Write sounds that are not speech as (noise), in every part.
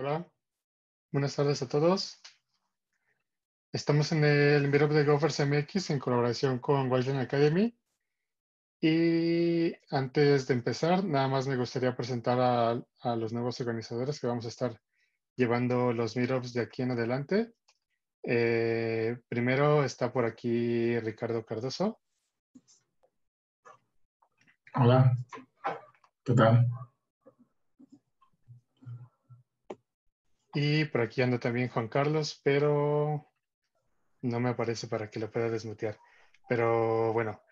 Hola, buenas tardes a todos. Estamos en el Meetup de Gophers MX en colaboración con Wildland Academy. Y antes de empezar, nada más me gustaría presentar a, los nuevos organizadores que vamos a estar llevando los Meetups de aquí en adelante. Eh, primero está por aquí Ricardo Cardoso. Hola, ¿qué tal? Y por aquí anda también Juan Carlos, pero no me aparece para que lo pueda desmutear. Pero bueno,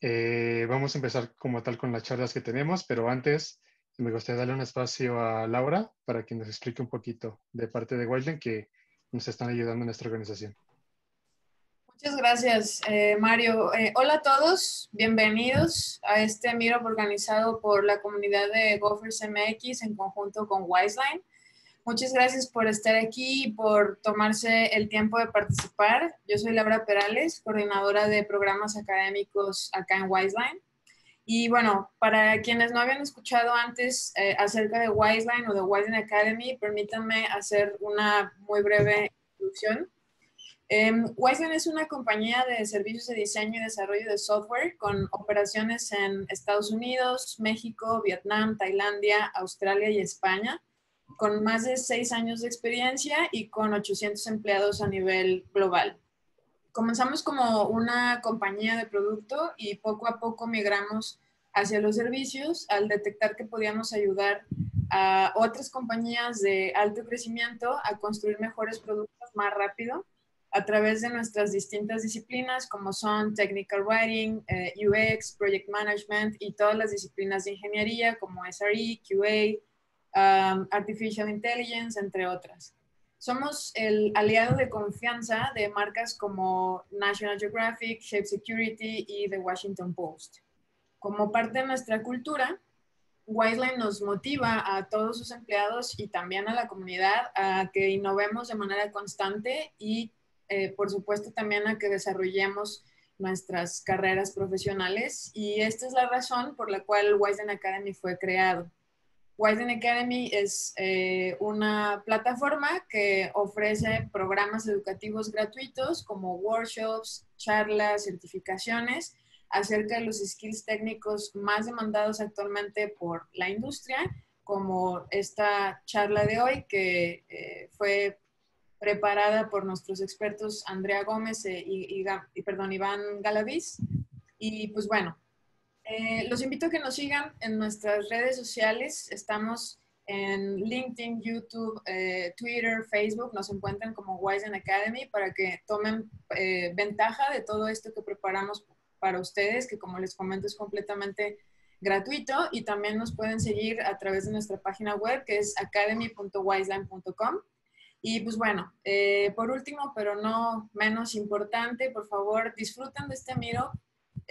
eh, vamos a empezar como tal con las charlas que tenemos, pero antes me gustaría darle un espacio a Laura para que nos explique un poquito de parte de Wildland que nos están ayudando en nuestra organización. Muchas gracias, eh, Mario. Eh, hola a todos, bienvenidos a este Miro organizado por la comunidad de Gophers MX en conjunto con Wiseline. Muchas gracias por estar aquí y por tomarse el tiempo de participar. Yo soy Laura Perales, coordinadora de programas académicos acá en Wiseline. Y bueno, para quienes no habían escuchado antes eh, acerca de Wiseline o de Wiseline Academy, permítanme hacer una muy breve introducción. Em, Wiseline es una compañía de servicios de diseño y desarrollo de software con operaciones en Estados Unidos, México, Vietnam, Tailandia, Australia y España con más de seis años de experiencia y con 800 empleados a nivel global. Comenzamos como una compañía de producto y poco a poco migramos hacia los servicios al detectar que podíamos ayudar a otras compañías de alto crecimiento a construir mejores productos más rápido a través de nuestras distintas disciplinas como son Technical Writing, eh, UX, Project Management y todas las disciplinas de ingeniería como SRE, QA, Um, artificial Intelligence, entre otras. Somos el aliado de confianza de marcas como National Geographic, Shape Security y The Washington Post. Como parte de nuestra cultura, Wiseline nos motiva a todos sus empleados y también a la comunidad a que innovemos de manera constante y, eh, por supuesto, también a que desarrollemos nuestras carreras profesionales. Y esta es la razón por la cual Wiseline Academy fue creado. Widen Academy es eh, una plataforma que ofrece programas educativos gratuitos como workshops, charlas, certificaciones acerca de los skills técnicos más demandados actualmente por la industria, como esta charla de hoy que eh, fue preparada por nuestros expertos Andrea Gómez eh, y, perdón, Iván Galaviz. Y pues bueno, eh, los invito a que nos sigan en nuestras redes sociales. Estamos en LinkedIn, YouTube, eh, Twitter, Facebook. Nos encuentran como Wisen Academy para que tomen eh, ventaja de todo esto que preparamos para ustedes, que como les comento es completamente gratuito y también nos pueden seguir a través de nuestra página web que es academy.wiseline.com. Y pues bueno, por último, pero no menos importante, por favor disfruten de este miro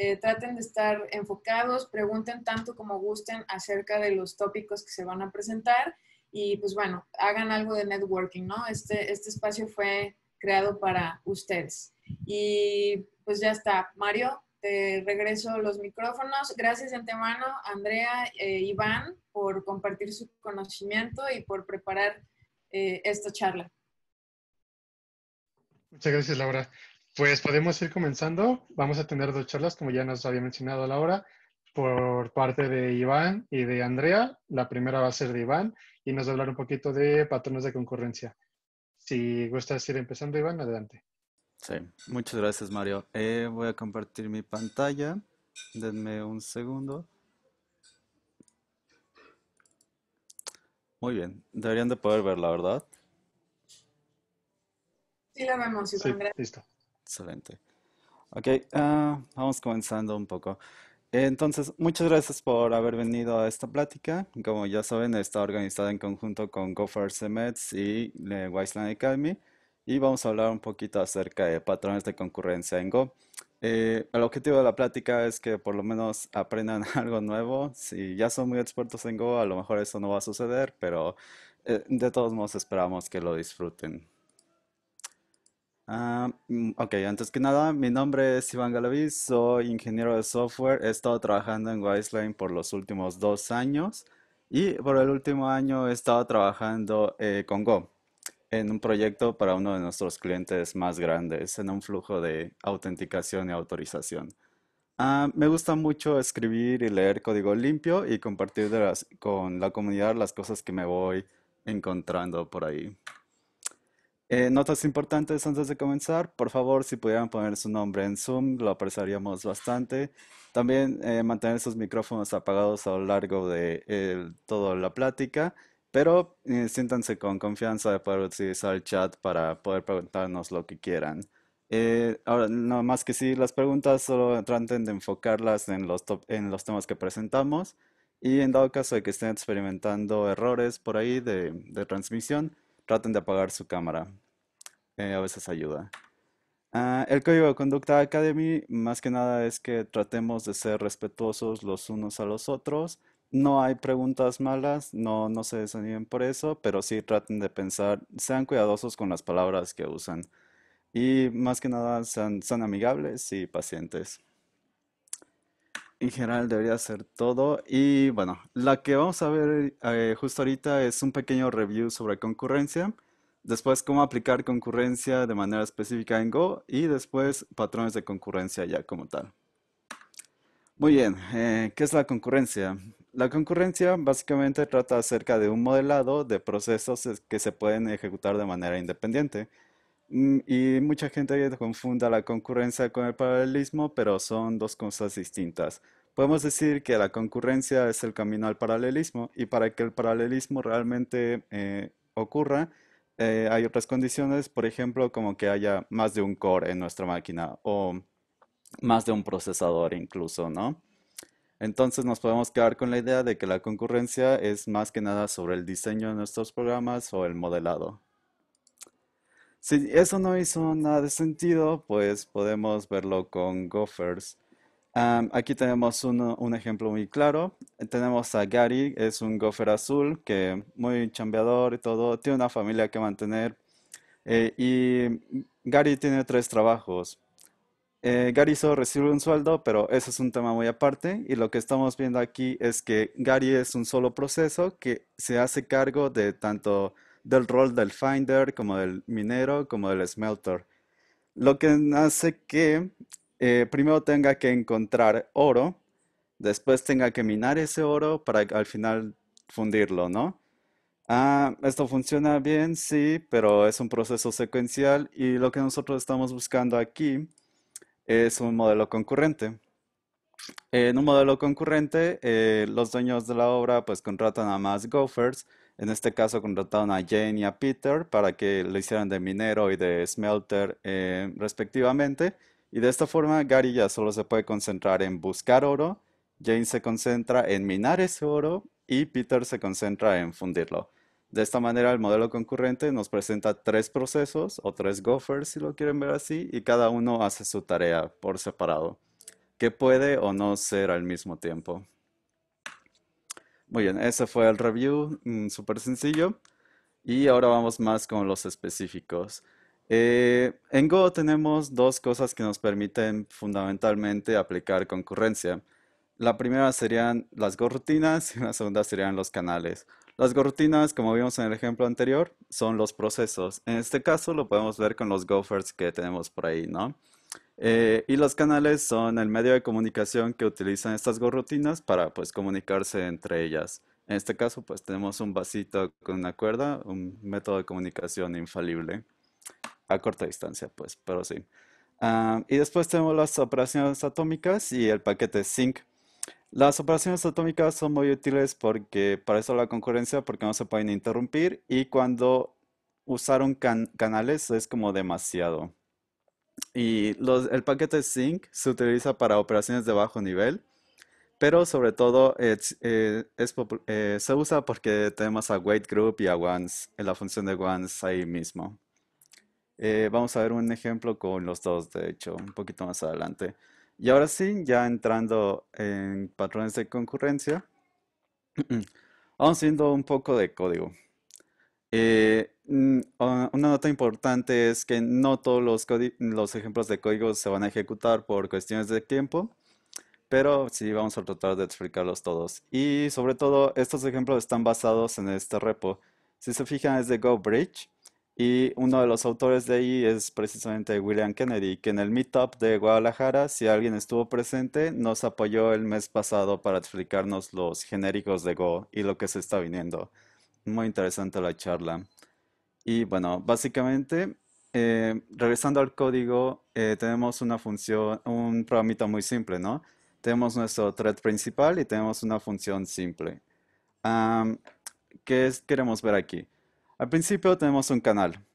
eh, traten de estar enfocados, pregunten tanto como gusten acerca de los tópicos que se van a presentar y pues bueno, hagan algo de networking, ¿no? Este, este espacio fue creado para ustedes. Y pues ya está, Mario, te regreso los micrófonos. Gracias de antemano, Andrea, eh, Iván, por compartir su conocimiento y por preparar eh, esta charla. Muchas gracias, Laura. Pues podemos ir comenzando. Vamos a tener dos charlas, como ya nos había mencionado la hora, por parte de Iván y de Andrea. La primera va a ser de Iván y nos va a hablar un poquito de patrones de concurrencia. Si gustas ir empezando, Iván, adelante. Sí, muchas gracias, Mario. Eh, voy a compartir mi pantalla. Denme un segundo. Muy bien, deberían de poder verla, ¿verdad? Sí, la vemos, Iván. Sí, listo. Excelente. Ok, ah, vamos comenzando un poco. Entonces, muchas gracias por haber venido a esta plática. Como ya saben, está organizada en conjunto con Gopher Semets y Wiseland Academy. Y vamos a hablar un poquito acerca de patrones de concurrencia en Go. Eh, el objetivo de la plática es que por lo menos aprendan (laughs) algo nuevo. Si ya son muy expertos en Go, a lo mejor eso no va a suceder, pero eh, de todos modos esperamos que lo disfruten. Ah, mm, ok, antes que nada, mi nombre es Iván Galaviz, soy ingeniero de software, he estado trabajando en Wiseline por los últimos dos años y por el último año he estado trabajando eh, con Go en un proyecto para uno de nuestros clientes más grandes, en un flujo de autenticación y autorización. Ah, me gusta mucho escribir y leer código limpio y compartir con la comunidad las cosas que me voy encontrando por ahí. Eh, notas importantes antes de comenzar. Por favor, si pudieran poner su nombre en Zoom, lo apreciaríamos bastante. También eh, mantener sus micrófonos apagados a lo largo de toda la plática, pero eh, siéntanse con confianza de poder utilizar el chat para poder preguntarnos lo que quieran. ahora, no más que si las preguntas solo traten de enfocarlas en los, en los temas que presentamos y en dado caso de que estén experimentando errores por ahí de transmisión, traten de apagar su cámara. Eh, a veces ayuda. Ah, el código de conducta Academy más que nada es que tratemos de ser respetuosos los unos a los otros. No hay preguntas malas, no, no se desanimen por eso, pero sí traten de pensar, sean cuidadosos con las palabras que usan. Y más que nada sean, sean amigables y pacientes en general debería ser todo. Y bueno, la que vamos a ver eh, justo ahorita es un pequeño review sobre concurrencia después cómo aplicar concurrencia de manera específica en Go y después patrones de concurrencia ya como tal. Muy bien, eh, ¿qué es la concurrencia? La concurrencia básicamente trata acerca de un modelado de procesos que se pueden ejecutar de manera independiente. Mm, y mucha gente confunda la concurrencia con el paralelismo, pero son dos cosas distintas. Podemos decir que la concurrencia es el camino al paralelismo y para que el paralelismo realmente eh, ocurra, eh, hay otras condiciones, por ejemplo, como que haya más de un core en nuestra máquina o más de un procesador incluso, ¿no? Entonces nos podemos quedar con la idea de que la concurrencia es más que nada sobre el diseño de nuestros programas o el modelado. Si eso no hizo nada de sentido, pues podemos verlo con Gophers aquí tenemos un ejemplo muy claro. Tenemos a Gary, es un gofer azul que muy chambeador y todo, tiene una familia que mantener. Eh, y Gary tiene tres trabajos. Eh, Gary solo recibe un sueldo, pero eso es un tema muy aparte. Y lo que estamos viendo aquí es que Gary es un solo proceso que se hace cargo de tanto del rol del finder como del minero como del smelter. Lo que hace que eh, primero tenga que encontrar oro, después tenga que minar ese oro para al final fundirlo, ¿no? Ah, esto funciona bien, sí, pero es un proceso secuencial y lo que nosotros estamos buscando aquí es un modelo concurrente. En un modelo concurrente, eh, los dueños de la obra pues contratan a más gophers, en este caso contrataron a Jane y a Peter para que lo hicieran de minero y de smelter eh, respectivamente y de esta forma, Gary ya solo se puede concentrar en buscar oro, Jane se concentra en minar ese oro y Peter se concentra en fundirlo. De esta manera, el modelo concurrente nos presenta tres procesos o tres gophers, si lo quieren ver así, y cada uno hace su tarea por separado, que puede o no ser al mismo tiempo. Muy bien, ese fue el review, mm, súper sencillo. Y ahora vamos más con los específicos. Eh, en Go tenemos dos cosas que nos permiten fundamentalmente aplicar concurrencia. La primera serían las gorutinas y la segunda serían los canales. Las gorutinas, como vimos en el ejemplo anterior, son los procesos. En este caso lo podemos ver con los gophers que tenemos por ahí, ¿no? Eh, y los canales son el medio de comunicación que utilizan estas gorutinas para pues comunicarse entre ellas. En este caso pues tenemos un vasito con una cuerda, un método de comunicación infalible a corta distancia, pues, pero sí. Ah, y después tenemos las operaciones atómicas y el paquete Sync. Las operaciones atómicas son muy útiles porque para eso la concurrencia, porque no se pueden interrumpir y cuando usaron can canales es como demasiado. Y el paquete Sync se utiliza para operaciones de bajo nivel, pero sobre todo eh, eh, se usa porque tenemos a Weight Group y a Once, en la función de Once ahí mismo. Eh, vamos a ver un ejemplo con los dos, de hecho, un poquito más adelante. Y ahora sí, ya entrando en patrones de concurrencia, (clears throat) vamos viendo un poco de código. Eh, mm, una nota importante es que no todos los, los ejemplos de código se van a ejecutar por cuestiones de tiempo, pero sí vamos a tratar de explicarlos todos. Y sobre todo, estos ejemplos están basados en este repo. Si se fijan, es de GoBridge. Y uno de los autores de ahí es precisamente William Kennedy, que en el Meetup de Guadalajara, si alguien estuvo presente, nos apoyó el mes pasado para explicarnos los genéricos de Go y lo que se está viniendo. Muy interesante la charla. Y bueno, básicamente, eh, regresando al código, eh, tenemos una función, un programita muy simple, ¿no? Tenemos nuestro thread principal y tenemos una función simple. ¿Qué es, queremos ver aquí? Al principio tenemos un canal.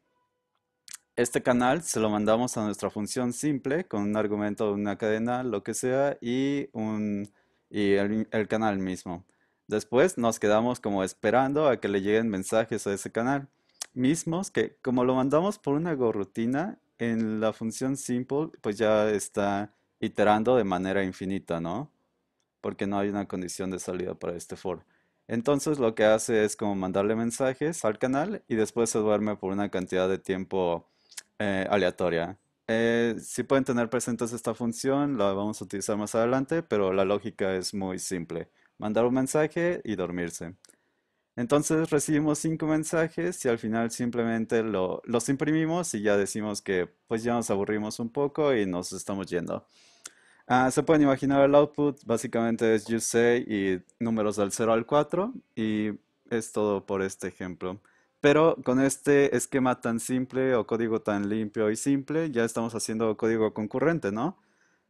Este canal se lo mandamos a nuestra función simple con un argumento de una cadena, lo que sea, y, un, el, canal mismo. Después nos quedamos como esperando a que le lleguen mensajes a ese canal. Mismos que como lo mandamos por una gorrutina, en la función simple pues ya está iterando de manera infinita, ¿no? Porque no hay una condición de salida para este for. Entonces lo que hace es como mandarle mensajes al canal y después se duerme por una cantidad de tiempo eh, aleatoria. Eh, si pueden tener presentes esta función, la vamos a utilizar más adelante, pero la lógica es muy simple. Mandar un mensaje y dormirse. Entonces recibimos cinco mensajes y al final simplemente los imprimimos y ya decimos que pues ya nos aburrimos un poco y nos estamos yendo. Ah, se pueden imaginar el output, básicamente es you say y números del 0 al 4 y es todo por este ejemplo. Pero con este esquema tan simple o código tan limpio y simple ya estamos haciendo código concurrente, ¿no?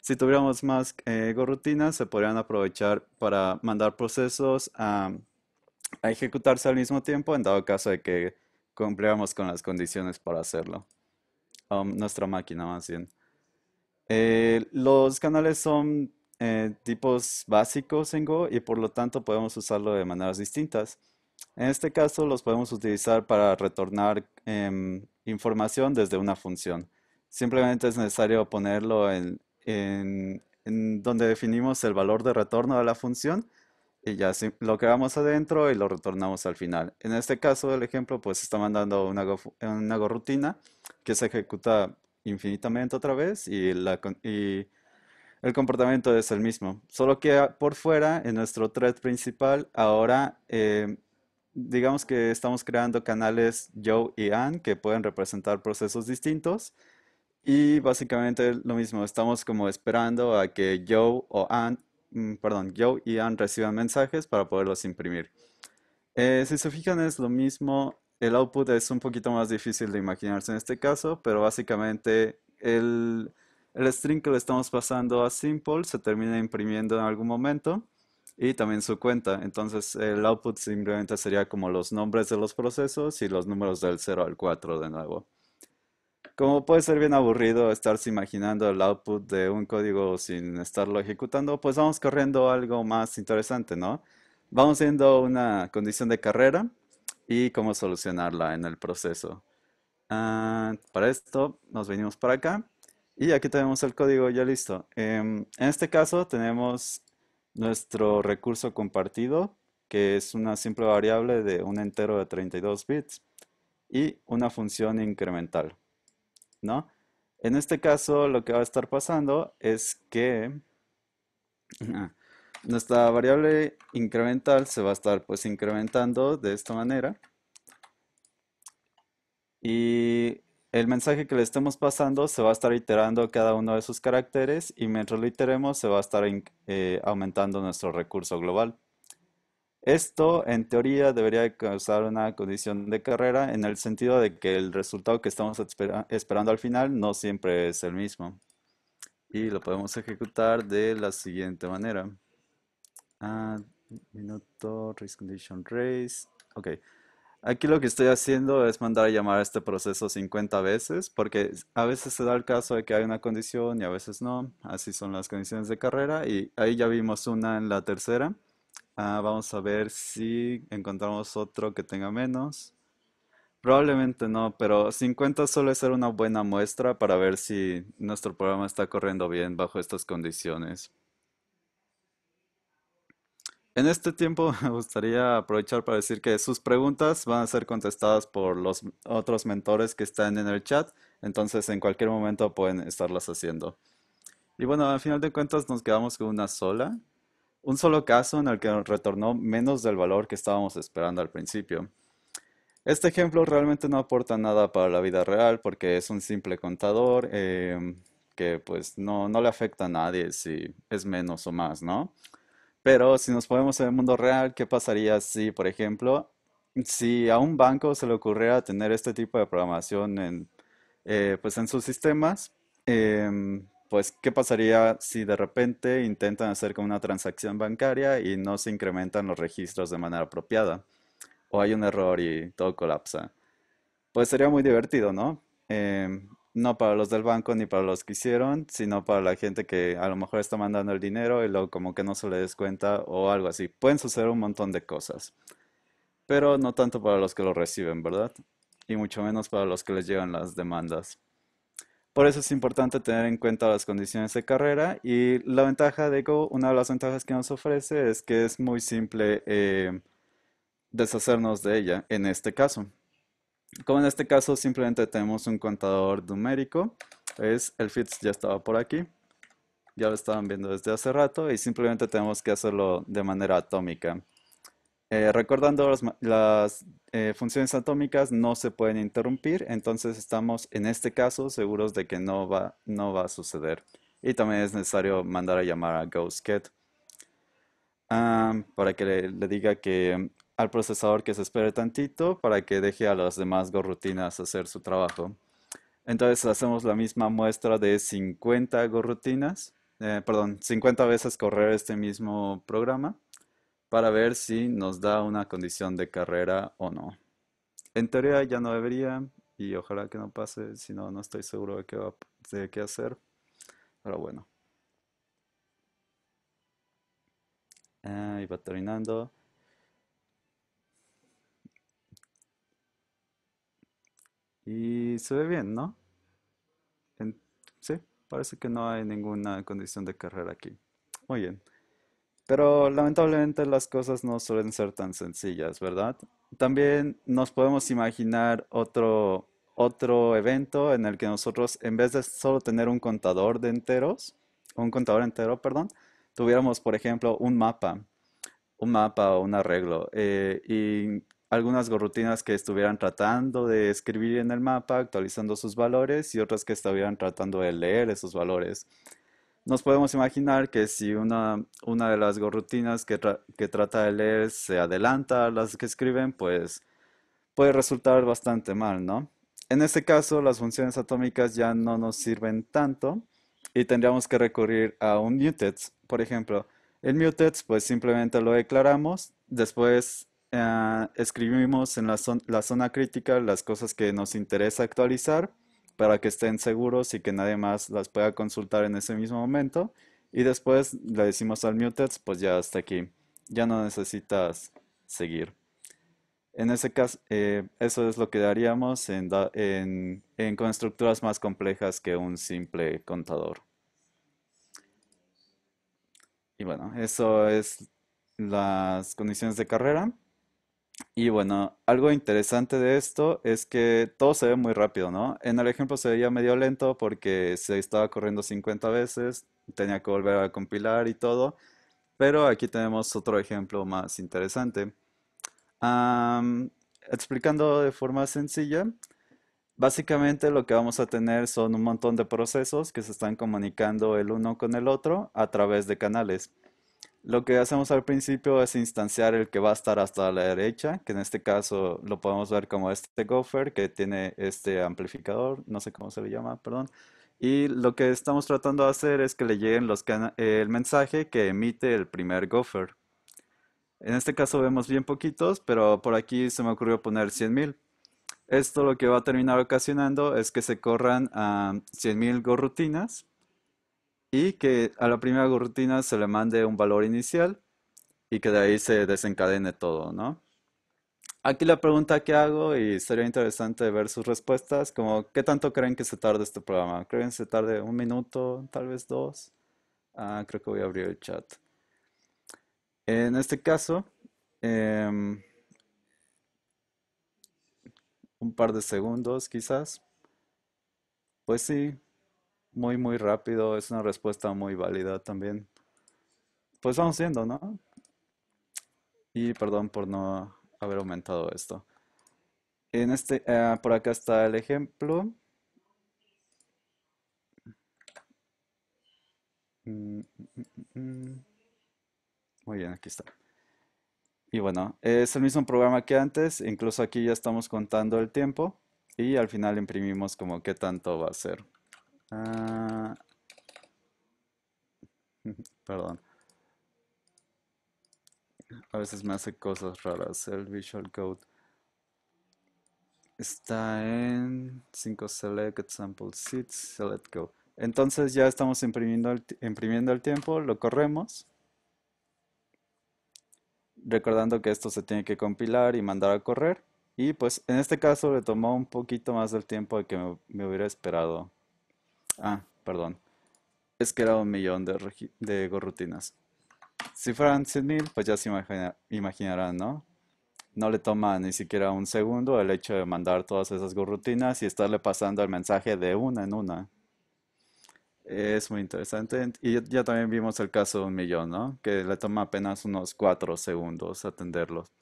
Si tuviéramos más eh, gorrutinas se podrían aprovechar para mandar procesos a, a ejecutarse al mismo tiempo en dado caso de que cumpliéramos con las condiciones para hacerlo. Um, nuestra máquina más bien. Eh, los canales son eh, tipos básicos en Go y por lo tanto podemos usarlo de maneras distintas. En este caso los podemos utilizar para retornar em, información desde una función. Simplemente es necesario ponerlo en, donde definimos el valor de retorno de la función y ya lo creamos adentro y lo retornamos al final. En este caso el ejemplo pues está mandando una Go, una que se ejecuta infinitamente otra vez y, la, el comportamiento es el mismo. Solo que por fuera, en nuestro thread principal, ahora eh, digamos que estamos creando canales Joe y Ann que pueden representar procesos distintos. Y básicamente lo mismo, estamos como esperando a que Joe o Ann, mm, perdón, Joe y Ann reciban mensajes para poderlos imprimir. Eh, si se fijan es lo mismo el output es un poquito más difícil de imaginarse en este caso, pero básicamente el, string que le estamos pasando a Simple se termina imprimiendo en algún momento y también su cuenta. Entonces el output simplemente sería como los nombres de los procesos y los números del 0 al 4 de nuevo. Como puede ser bien aburrido estarse imaginando el output de un código sin estarlo ejecutando, pues vamos corriendo algo más interesante, ¿no? Vamos viendo una condición de carrera y cómo solucionarla en el proceso. Ah, para esto nos venimos para acá y aquí tenemos el código ya listo. Em, en este caso tenemos nuestro recurso compartido, que es una simple variable de un entero de 32 bits y una función incremental, ¿no? En este caso lo que va a estar pasando es que (clears throat) ah, nuestra variable incremental se va a estar pues incrementando de esta manera. Y el mensaje que le estemos pasando se va a estar iterando cada uno de sus caracteres y mientras lo iteremos se va a estar eh, aumentando nuestro recurso global. Esto, en teoría, debería causar una condición de carrera en el sentido de que el resultado que estamos esperando al final no siempre es el mismo. Y lo podemos ejecutar de la siguiente manera. Ah, minuto, race condition race. Ok. Aquí lo que estoy haciendo es mandar a llamar a este proceso 50 veces, porque a veces se da el caso de que hay una condición y a veces no. Así son las condiciones de carrera y ahí ya vimos una en la tercera. Ah, vamos a ver si encontramos otro que tenga menos. Probablemente no, pero 50 suele ser una buena muestra para ver si nuestro programa está corriendo bien bajo estas condiciones. En este tiempo (laughs) me gustaría aprovechar para decir que sus preguntas van a ser contestadas por los otros mentores que están en el chat, entonces en cualquier momento pueden estarlas haciendo. Y bueno, al final de cuentas nos quedamos con una sola, un solo caso en el que retornó menos del valor que estábamos esperando al principio. Este ejemplo realmente no aporta nada para la vida real porque es un simple contador em, que pues no, no le afecta a nadie si es menos o más, ¿no? Pero si nos ponemos en el mundo real, ¿qué pasaría si, por ejemplo, si a un banco se le ocurriera tener este tipo de programación en, eh, pues en sus sistemas? Em, pues, ¿qué pasaría si de repente intentan hacer con una transacción bancaria y no se incrementan los registros de manera apropiada? O hay un error y todo colapsa. Pues sería muy divertido, ¿no? Em, no para los del banco ni para los que hicieron, sino para la gente que a lo mejor está mandando el dinero y luego como que no se le des cuenta o algo así. Pueden suceder un montón de cosas, pero no tanto para los que lo reciben, ¿verdad? Y mucho menos para los que les llegan las demandas. Por eso es importante tener en cuenta las condiciones de carrera y la ventaja de Go, una de las ventajas que nos ofrece es que es muy simple eh, deshacernos de ella en este caso como en este caso simplemente tenemos un contador numérico, es el fits ya estaba por aquí, ya lo estaban viendo desde hace rato y simplemente tenemos que hacerlo de manera atómica. Eh, recordando las, eh, funciones atómicas no se pueden interrumpir, entonces estamos en este caso seguros de que no va, no va a suceder. Y también es necesario mandar a llamar a GhostKit ah, para que le diga que al procesador que se espere tantito para que deje a las demás gorrutinas hacer su trabajo. Entonces hacemos la misma muestra de 50 gorrutinas, eh, perdón, 50 veces correr este mismo programa para ver si nos da una condición de carrera o no. En teoría ya no debería y ojalá que no pase, si no, no estoy seguro de qué, de qué hacer. Pero bueno. ahí va terminando. Y se ve bien, ¿no? sí, parece que no hay ninguna condición de carrera aquí. Muy bien. Pero lamentablemente las cosas no suelen ser tan sencillas, ¿verdad? También nos podemos imaginar otro, otro evento en el que nosotros, en vez de solo tener un contador de enteros, un contador entero, perdón, tuviéramos, por ejemplo, un mapa, un mapa o un arreglo, eh, y algunas gorrutinas que estuvieran tratando de escribir en el mapa, actualizando sus valores, y otras que estuvieran tratando de leer esos valores. Nos podemos imaginar que si una, una de las gorrutinas que, que trata de leer se adelanta a las que escriben, pues puede resultar bastante mal, ¿no? En este caso, las funciones atómicas ya no nos sirven tanto y tendríamos que recurrir a un mutex, por ejemplo. El mutex, pues simplemente lo declaramos, después Ah, escribimos en la, zona crítica las cosas que nos interesa actualizar para que estén seguros y que nadie más las pueda consultar en ese mismo momento. Y después le decimos al mutex, pues ya hasta aquí, ya no necesitas seguir. En ese caso, eh, eso es lo que daríamos en, en, con estructuras más complejas que un simple contador. Y bueno, eso es las condiciones de carrera. Y bueno, algo interesante de esto es que todo se ve muy rápido, ¿no? En el ejemplo se veía medio lento porque se estaba corriendo 50 veces, tenía que volver a compilar y todo, pero aquí tenemos otro ejemplo más interesante. explicando de forma sencilla, básicamente lo que vamos a tener son un montón de procesos que se están comunicando el uno con el otro a través de canales. Lo que hacemos al principio es instanciar el que va a estar hasta la derecha, que en este caso lo podemos ver como este gopher que tiene este amplificador, no sé cómo se le llama, perdón. Y lo que estamos tratando de hacer es que le lleguen los el mensaje que emite el primer gopher. En este caso vemos bien poquitos, pero por aquí se me ocurrió poner 100.000. Esto lo que va a terminar ocasionando es que se corran a 100.000 gorrutinas y que a la primera rutina se le mande un valor inicial y que de ahí se desencadene todo, ¿no? Aquí la pregunta que hago y sería interesante ver sus respuestas, como ¿qué tanto creen que se tarde este programa? ¿Creen que se tarde un minuto, tal vez dos? Ah, creo que voy a abrir el chat. En este caso, em, un par de segundos quizás. Pues sí, muy, muy rápido. Es una respuesta muy válida también. Pues vamos viendo, ¿no? Y perdón por no haber aumentado esto. En este, ah, por acá está el ejemplo. Mm, mm, mm, muy bien, aquí está. Y bueno, es el mismo programa que antes, incluso aquí ya estamos contando el tiempo y al final imprimimos como qué tanto va a ser. Ah, (laughs) perdón. A veces me hace cosas raras. El Visual Code está en 5 select sample seats select go entonces ya estamos imprimiendo el, imprimiendo el tiempo lo corremos recordando que esto se tiene que compilar y mandar a correr y pues en este caso le tomó un poquito más del tiempo de que me hubiera esperado Ah, perdón. Es que era un millón de, gorrutinas. Si fueran 100.000, pues ya se imaginarán, ¿no? No le toma ni siquiera un segundo el hecho de mandar todas esas gorrutinas y estarle pasando el mensaje de una en una. Es muy interesante. Y ya, también vimos el caso de un millón, ¿no? Que le toma apenas unos cuatro segundos atenderlos.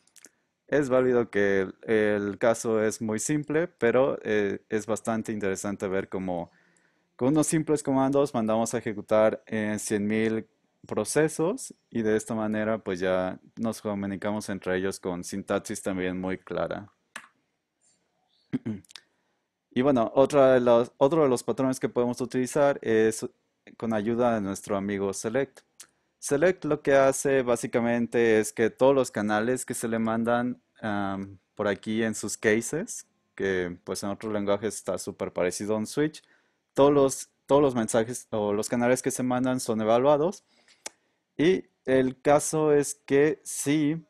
Es válido que el, caso es muy simple, pero eh, es bastante interesante ver cómo con unos simples comandos mandamos a ejecutar eh, en 100.000 procesos y de esta manera pues ya nos comunicamos entre ellos con sintaxis también muy clara. (clears throat) Y bueno, otro de los patrones que podemos utilizar es con ayuda de nuestro amigo select. Select lo que hace básicamente es que todos los canales que se le mandan por aquí en sus cases, que pues en otros lenguajes está súper parecido a un switch, todos los, todos los mensajes o los canales que se mandan son evaluados. Y el caso es que si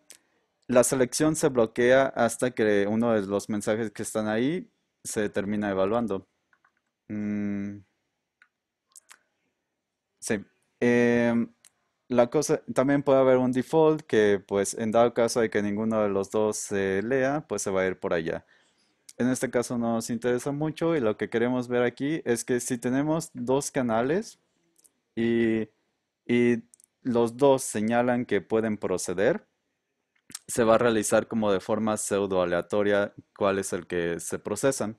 la selección se bloquea hasta que uno de los mensajes que están ahí se termina evaluando. Mm. Sí. Em, la cosa, también puede haber un default que pues en dado caso de que ninguno de los dos se lea, pues se va a ir por allá en este caso nos interesa mucho y lo que queremos ver aquí es que si tenemos dos canales y, y los dos señalan que pueden proceder, se va a realizar como de forma pseudo aleatoria cuál es el que se procesan.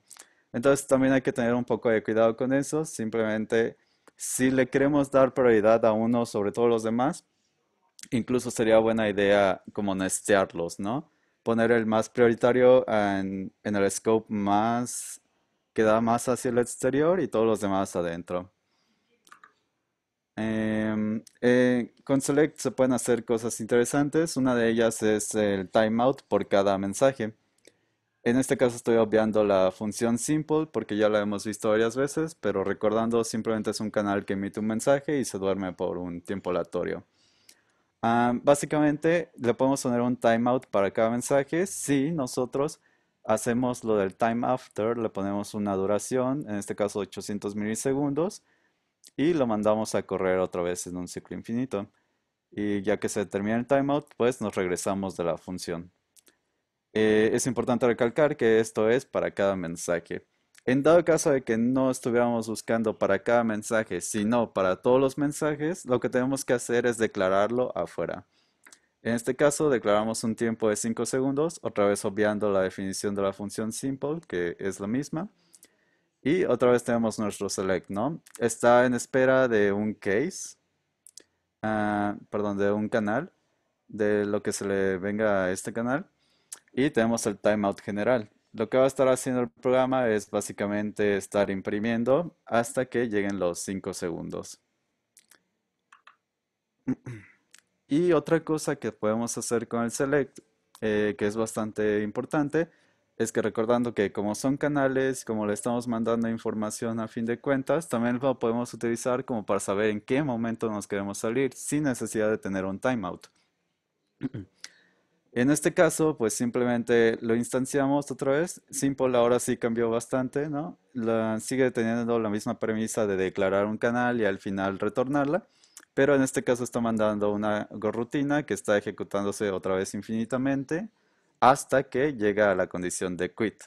Entonces también hay que tener un poco de cuidado con eso, simplemente si le queremos dar prioridad a uno sobre todos los demás, incluso sería buena idea como nestearlos, ¿no? poner el más prioritario en, el scope más que da más hacia el exterior y todos los demás adentro. Em, eh, con Select se pueden hacer cosas interesantes. Una de ellas es el timeout por cada mensaje. En este caso estoy obviando la función simple porque ya la hemos visto varias veces, pero recordando simplemente es un canal que emite un mensaje y se duerme por un tiempo aleatorio. Ah, básicamente le podemos poner un timeout para cada mensaje si nosotros hacemos lo del time after, le ponemos una duración, en este caso 800 milisegundos, y lo mandamos a correr otra vez en un ciclo infinito. Y ya que se termina el timeout, pues nos regresamos de la función. Eh, es importante recalcar que esto es para cada mensaje. En dado caso de que no estuviéramos buscando para cada mensaje, sino para todos los mensajes, lo que tenemos que hacer es declararlo afuera. En este caso declaramos un tiempo de 5 segundos, otra vez obviando la definición de la función simple, que es la misma. Y otra vez tenemos nuestro select, ¿no? Está en espera de un case, ah, perdón, de un canal, de lo que se le venga a este canal. Y tenemos el timeout general. Lo que va a estar haciendo el programa es básicamente estar imprimiendo hasta que lleguen los 5 segundos. (clears throat) Y otra cosa que podemos hacer con el select, eh, que es bastante importante, es que recordando que como son canales, como le estamos mandando información a fin de cuentas, también lo podemos utilizar como para saber en qué momento nos queremos salir sin necesidad de tener un timeout. (clears throat) En este caso, pues simplemente lo instanciamos otra vez. Simple ahora sí cambió bastante, ¿no? sigue teniendo la misma premisa de declarar un canal y al final retornarla, pero en este caso está mandando una gorrutina que está ejecutándose otra vez infinitamente hasta que llega a la condición de quit.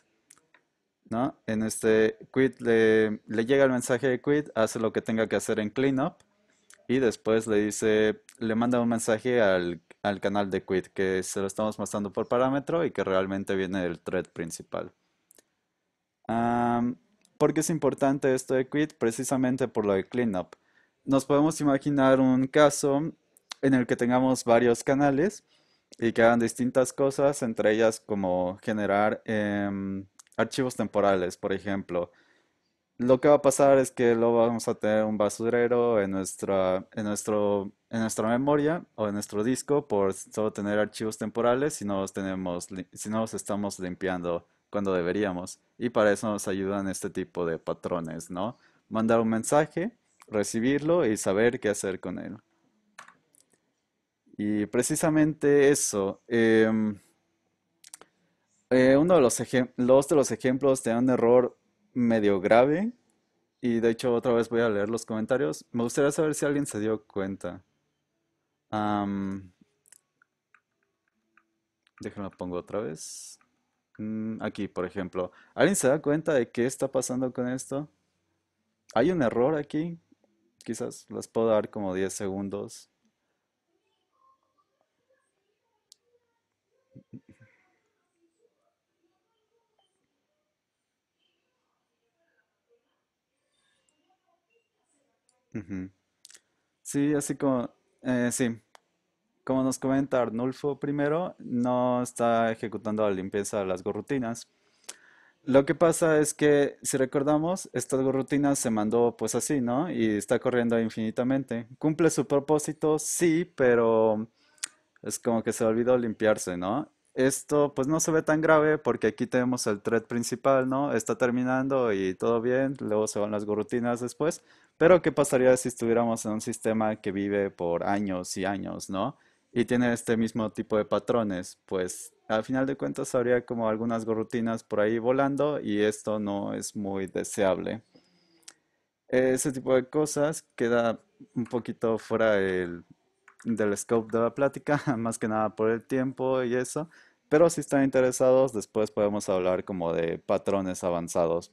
¿no? En este quit le llega el mensaje de quit, hace lo que tenga que hacer en cleanup y después le dice, le manda un mensaje al, canal de quit que se lo estamos mostrando por parámetro y que realmente viene del thread principal. ¿Por qué es importante esto de quit? Precisamente por lo de cleanup. Nos podemos imaginar un caso en el que tengamos varios canales y que hagan distintas cosas, entre ellas como generar em, archivos temporales, por ejemplo. Lo que va a pasar es que lo vamos a tener un basurero en nuestra, en nuestro, en nuestra memoria o en nuestro disco por solo tener archivos temporales si no los tenemos, si no estamos limpiando cuando deberíamos. Y para eso nos ayudan este tipo de patrones, ¿no? Mandar un mensaje, recibirlo y saber qué hacer con él. Y precisamente eso. Em, eh, uno de los, los de los ejemplos de un error medio grave y de hecho otra vez voy a leer los comentarios. Me gustaría saber si alguien se dio cuenta. Um, déjenme pongo otra vez. Mm, aquí, por ejemplo. ¿Alguien se da cuenta de qué está pasando con esto? Hay un error aquí. Quizás les puedo dar como 10 segundos. Sí, así como, eh, sí, como nos comenta Arnulfo primero, no está ejecutando la limpieza de las gorrutinas. Lo que pasa es que, si recordamos, esta gorrutina se mandó pues así, ¿no? Y está corriendo infinitamente. Cumple su propósito, sí, pero es como que se olvidó limpiarse, ¿no? Esto pues no se ve tan grave porque aquí tenemos el thread principal, ¿no? Está terminando y todo bien, luego se van las gorrutinas después, pero ¿qué pasaría si estuviéramos en un sistema que vive por años y años, ¿no? Y tiene este mismo tipo de patrones, pues al final de cuentas habría como algunas rutinas por ahí volando y esto no es muy deseable. Ese tipo de cosas queda un poquito fuera del, del scope de la plática, (laughs) más que nada por el tiempo y eso. Pero si están interesados, después podemos hablar como de patrones avanzados.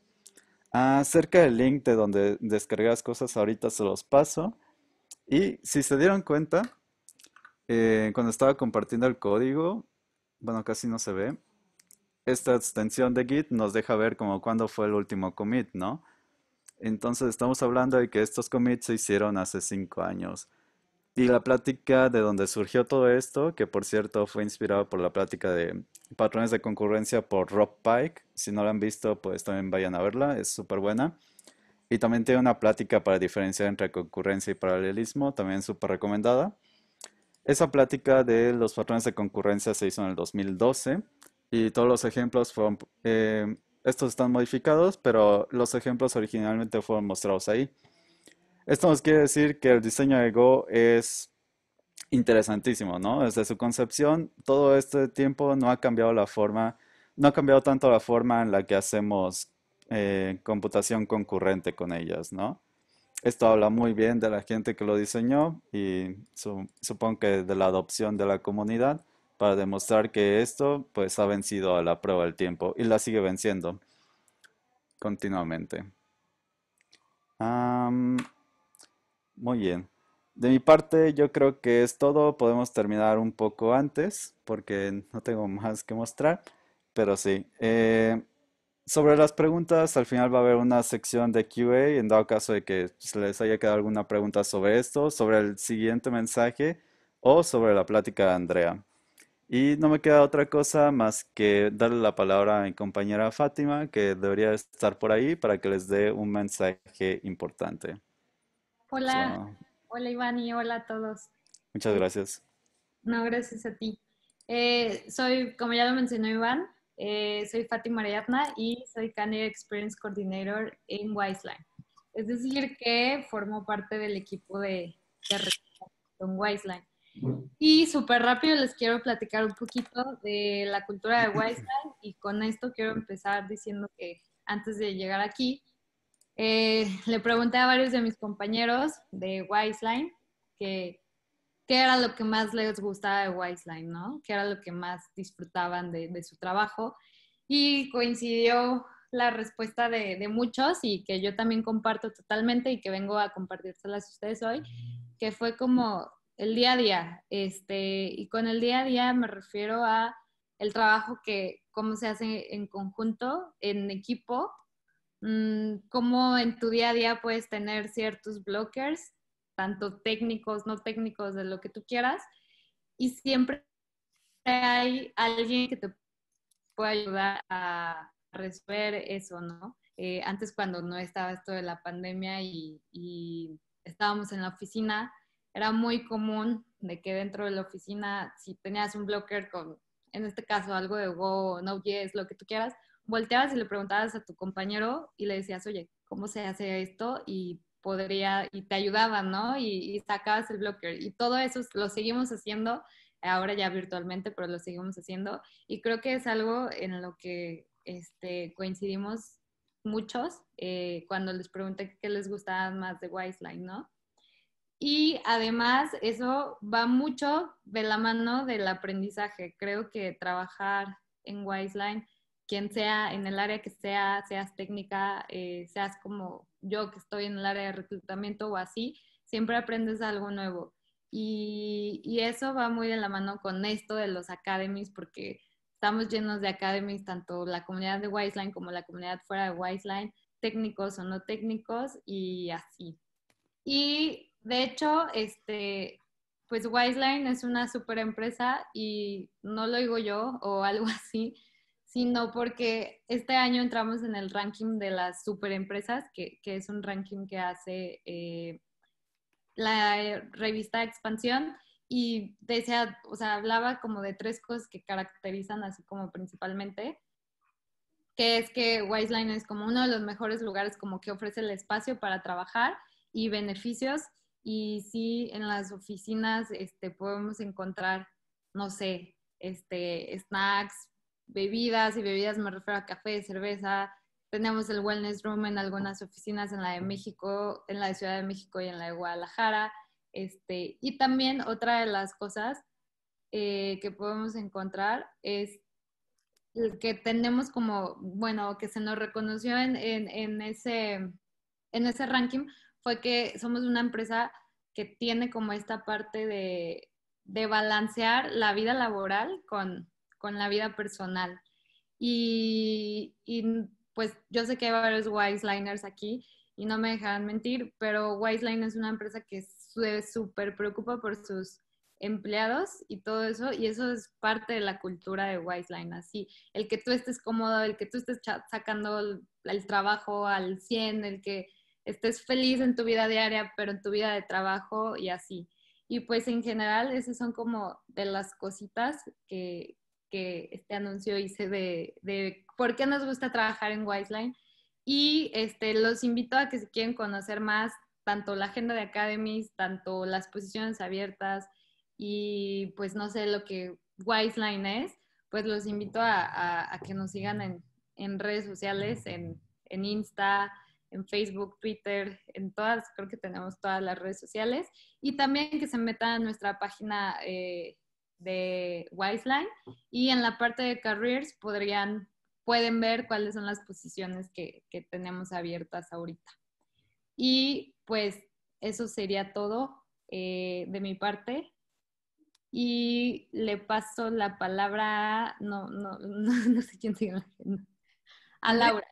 Acerca ah, del link de donde descargas cosas, ahorita se los paso. Y si se dieron cuenta, eh, cuando estaba compartiendo el código, bueno, casi no se ve, esta extensión de Git nos deja ver como cuándo fue el último commit, ¿no? Entonces estamos hablando de que estos commits se hicieron hace cinco años. Y la plática de donde surgió todo esto, que por cierto fue inspirada por la plática de Patrones de Concurrencia por Rob Pike. Si no la han visto, pues también vayan a verla, es súper buena. Y también tiene una plática para diferenciar entre concurrencia y paralelismo, también súper recomendada. Esa plática de los patrones de concurrencia se hizo en el 2012 y todos los ejemplos fueron, eh, estos están modificados, pero los ejemplos originalmente fueron mostrados ahí. Esto nos quiere decir que el diseño de Go es interesantísimo, ¿no? Desde su concepción, todo este tiempo no ha cambiado la forma, no ha cambiado tanto la forma en la que hacemos eh, computación concurrente con ellas, ¿no? Esto habla muy bien de la gente que lo diseñó y supongo que de la adopción de la comunidad para demostrar que esto pues ha vencido a la prueba del tiempo y la sigue venciendo continuamente. Muy bien. De mi parte, yo creo que es todo. Podemos terminar un poco antes porque no tengo más que mostrar, pero sí. Eh, sobre las preguntas, al final va a haber una sección de QA en dado caso de que se les haya quedado alguna pregunta sobre esto, sobre el siguiente mensaje o sobre la plática de Andrea. Y no me queda otra cosa más que darle la palabra a mi compañera Fátima, que debería estar por ahí para que les dé un mensaje importante. Hola, hola Iván y hola a todos. Muchas gracias. No, gracias a ti. Eh, soy, como ya lo mencionó Iván, eh, soy Fátima Ariadna y soy Canary Experience Coordinator en Wiseline. Es decir, que formo parte del equipo de, con Wiseline. Y súper rápido les quiero platicar un poquito de la cultura de Wiseline y con esto quiero empezar diciendo que antes de llegar aquí, eh, le pregunté a varios de mis compañeros de Wiseline qué era lo que más les gustaba de Wiseline, ¿no? ¿Qué era lo que más disfrutaban de, su trabajo? Y coincidió la respuesta de, muchos y que yo también comparto totalmente y que vengo a compartírselas a ustedes hoy, que fue como el día a día. Este, y con el día a día me refiero a el trabajo que, cómo se hace en conjunto, en equipo, Mm, cómo en tu día a día puedes tener ciertos blockers, tanto técnicos, no técnicos, de lo que tú quieras, y siempre hay alguien que te pueda ayudar a resolver eso, ¿no? Eh, antes cuando no estaba esto de la pandemia y, estábamos en la oficina, era muy común de que dentro de la oficina, si tenías un blocker con, en este caso, algo de Go, Yes, lo que tú quieras, volteabas y le preguntabas a tu compañero y le decías, oye, ¿cómo se hace esto? Y podría, y te ayudaban, ¿no? Y, sacabas el blocker. Y todo eso lo seguimos haciendo, ahora ya virtualmente, pero lo seguimos haciendo. Y creo que es algo en lo que este, coincidimos muchos eh, cuando les pregunté qué les gustaba más de Wiseline, ¿no? Y además eso va mucho de la mano del aprendizaje. Creo que trabajar en Wiseline quien sea, en el área que sea, seas técnica, eh, seas como yo que estoy en el área de reclutamiento o así, siempre aprendes algo nuevo. Y, eso va muy de la mano con esto de los academies, porque estamos llenos de academies, tanto la comunidad de Wiseline como la comunidad fuera de Wiseline, técnicos o no técnicos y así. Y de hecho, este, pues Wiseline es una super empresa y no lo digo yo o algo (laughs) así, sino porque este año entramos en el ranking de las superempresas, que, que es un ranking que hace eh, la eh, revista Expansión y decía, o sea, hablaba como de tres cosas que caracterizan así como principalmente, que es que Wiseline es como uno de los mejores lugares como que ofrece el espacio para trabajar y beneficios y sí en las oficinas este, podemos encontrar, no sé, este, snacks, bebidas y bebidas me refiero a café, cerveza. Tenemos el wellness room en algunas oficinas en la de México, en la Ciudad de México y en la de Guadalajara. Este, y también otra de las cosas eh, que podemos encontrar es que tenemos como, bueno, que se nos reconoció en, ese, en ese ranking fue que somos una empresa que tiene como esta parte de balancear la vida laboral con, con la vida personal. Y, pues yo sé que hay varios Liners aquí y no me dejarán mentir, pero Wiseline es una empresa que se eh, súper preocupa por sus empleados y todo eso, y eso es parte de la cultura de Wiseline, así, el que tú estés cómodo, el que tú estés sacando el, el, trabajo al 100, el que estés feliz en tu vida diaria, pero en tu vida de trabajo y así. Y pues en general, esas son como de las cositas que, que este anuncio hice de, de por qué nos gusta trabajar en Wiseline. Y este, los invito a que si quieren conocer más, tanto la agenda de academies, tanto las posiciones abiertas y pues no sé lo que Wiseline es, pues los invito a, que nos sigan en, redes sociales, en, Insta, en Facebook, Twitter, en todas, creo que tenemos todas las redes sociales. Y también que se metan a nuestra página eh, de Wiseline y en la parte de careers podrían, pueden ver cuáles son las posiciones que, tenemos abiertas ahorita. Y pues eso sería todo eh, de mi parte. Y le paso la palabra, no, no, (laughs) no, sé quién a Laura.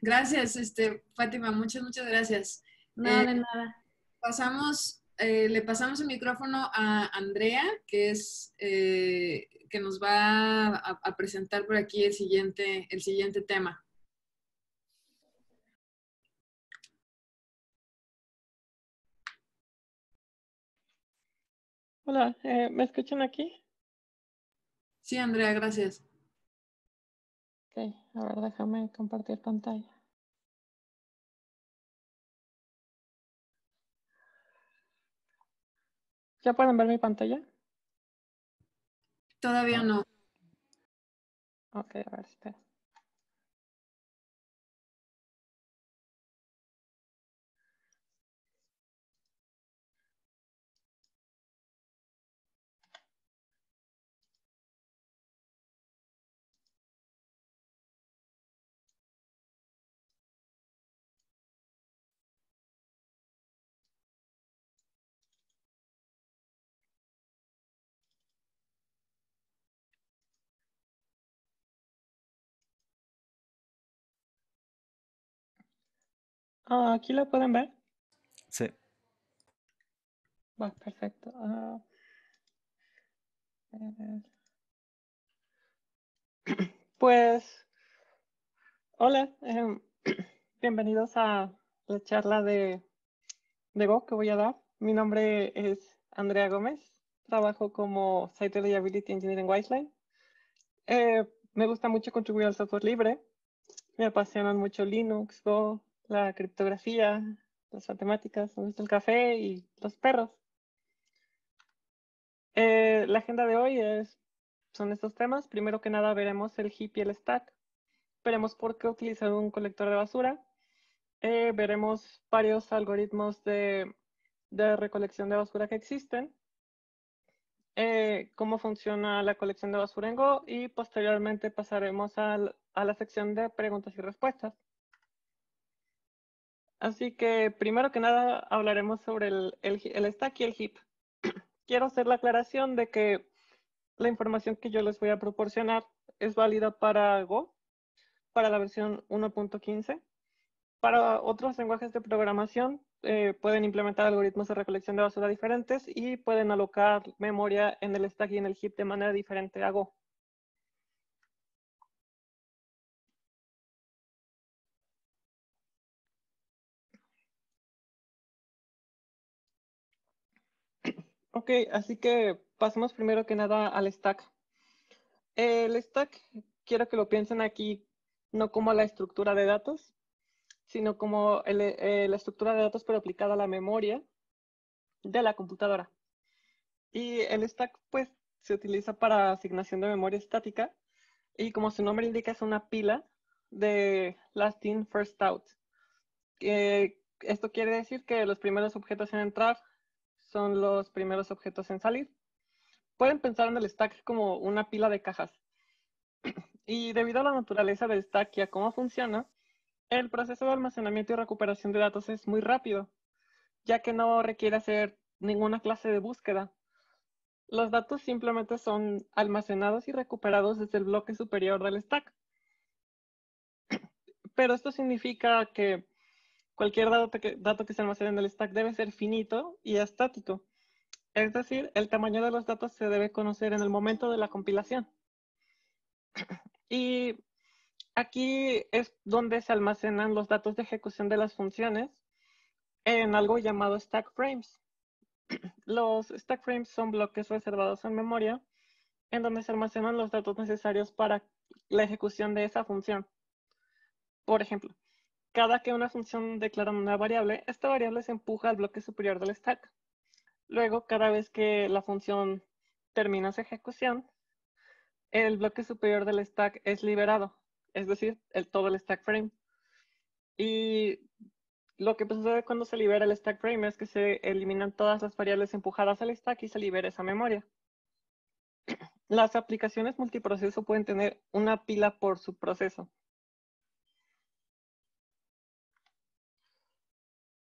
Gracias, este, Fátima, muchas, muchas gracias. No, eh, nada. Pasamos eh, le pasamos el micrófono a Andrea, que es eh, que nos va a, presentar por aquí el siguiente, el siguiente tema. Hola, eh, ¿me escuchan aquí? Sí, Andrea, gracias. Ok, a ver, déjame compartir pantalla. ¿Ya pueden ver mi pantalla? Todavía ah. no. Ok, a ver, espera. Ah, ¿aquí lo pueden ver? Sí. perfecto. Ah. (clears throat) pues, hola, em, (clears throat) bienvenidos a la charla de, de Go que voy a dar. Mi nombre es Andrea Gómez, trabajo como Site Reliability Engineer en Wiseline. Eh, me gusta mucho contribuir al software libre, me apasionan mucho Linux, Go, la criptografía, las matemáticas, el café y los perros. Eh, la agenda de hoy son estos temas. Primero que nada veremos el heap y el stack. Veremos por qué utilizar un colector de basura. Eh, veremos varios algoritmos de, recolección de basura que existen. Eh, cómo funciona la colección de basura en Go y posteriormente pasaremos a la sección de preguntas y respuestas. Así que primero que nada hablaremos sobre el, stack y el heap. (clears throat) Quiero hacer la aclaración de que la información que yo les voy a proporcionar es válida para Go, para la versión 1.15. Para otros lenguajes de programación eh, pueden implementar algoritmos de recolección de basura diferentes y pueden alocar memoria en el stack y en el heap de manera diferente a Go. Ok, así que pasemos primero que nada al stack. El stack, quiero que lo piensen aquí no como la estructura de datos, sino como eh, la estructura de datos pero aplicada a la memoria de la computadora. Y el stack pues se utiliza para asignación de memoria estática y como su nombre indica es una pila de last in, first out. Eh, esto quiere decir que los primeros objetos en entrar son los primeros objetos en salir. Pueden pensar en el stack como una pila de cajas. (clears throat) Y debido a la naturaleza del stack y a cómo funciona, el proceso de almacenamiento y recuperación de datos es muy rápido, ya que no requiere hacer ninguna clase de búsqueda. Los datos simplemente son almacenados y recuperados desde el bloque superior del stack. (clears throat) Pero esto significa que cualquier dato que, se almacene en el stack debe ser finito y estático. Es decir, el tamaño de los datos se debe conocer en el momento de la compilación. Y aquí es donde se almacenan los datos de ejecución de las funciones en algo llamado stack frames. Los stack frames son bloques reservados en memoria en donde se almacenan los datos necesarios para la ejecución de esa función. Por ejemplo, cada que una función declara una variable, esta variable se empuja al bloque superior del stack. Luego, cada vez que la función termina su ejecución, el bloque superior del stack es liberado, es decir, el, todo el stack frame. Y lo que sucede cuando se libera el stack frame es que se eliminan todas las variables empujadas al stack y se libera esa memoria. Las aplicaciones multiproceso pueden tener una pila por su proceso.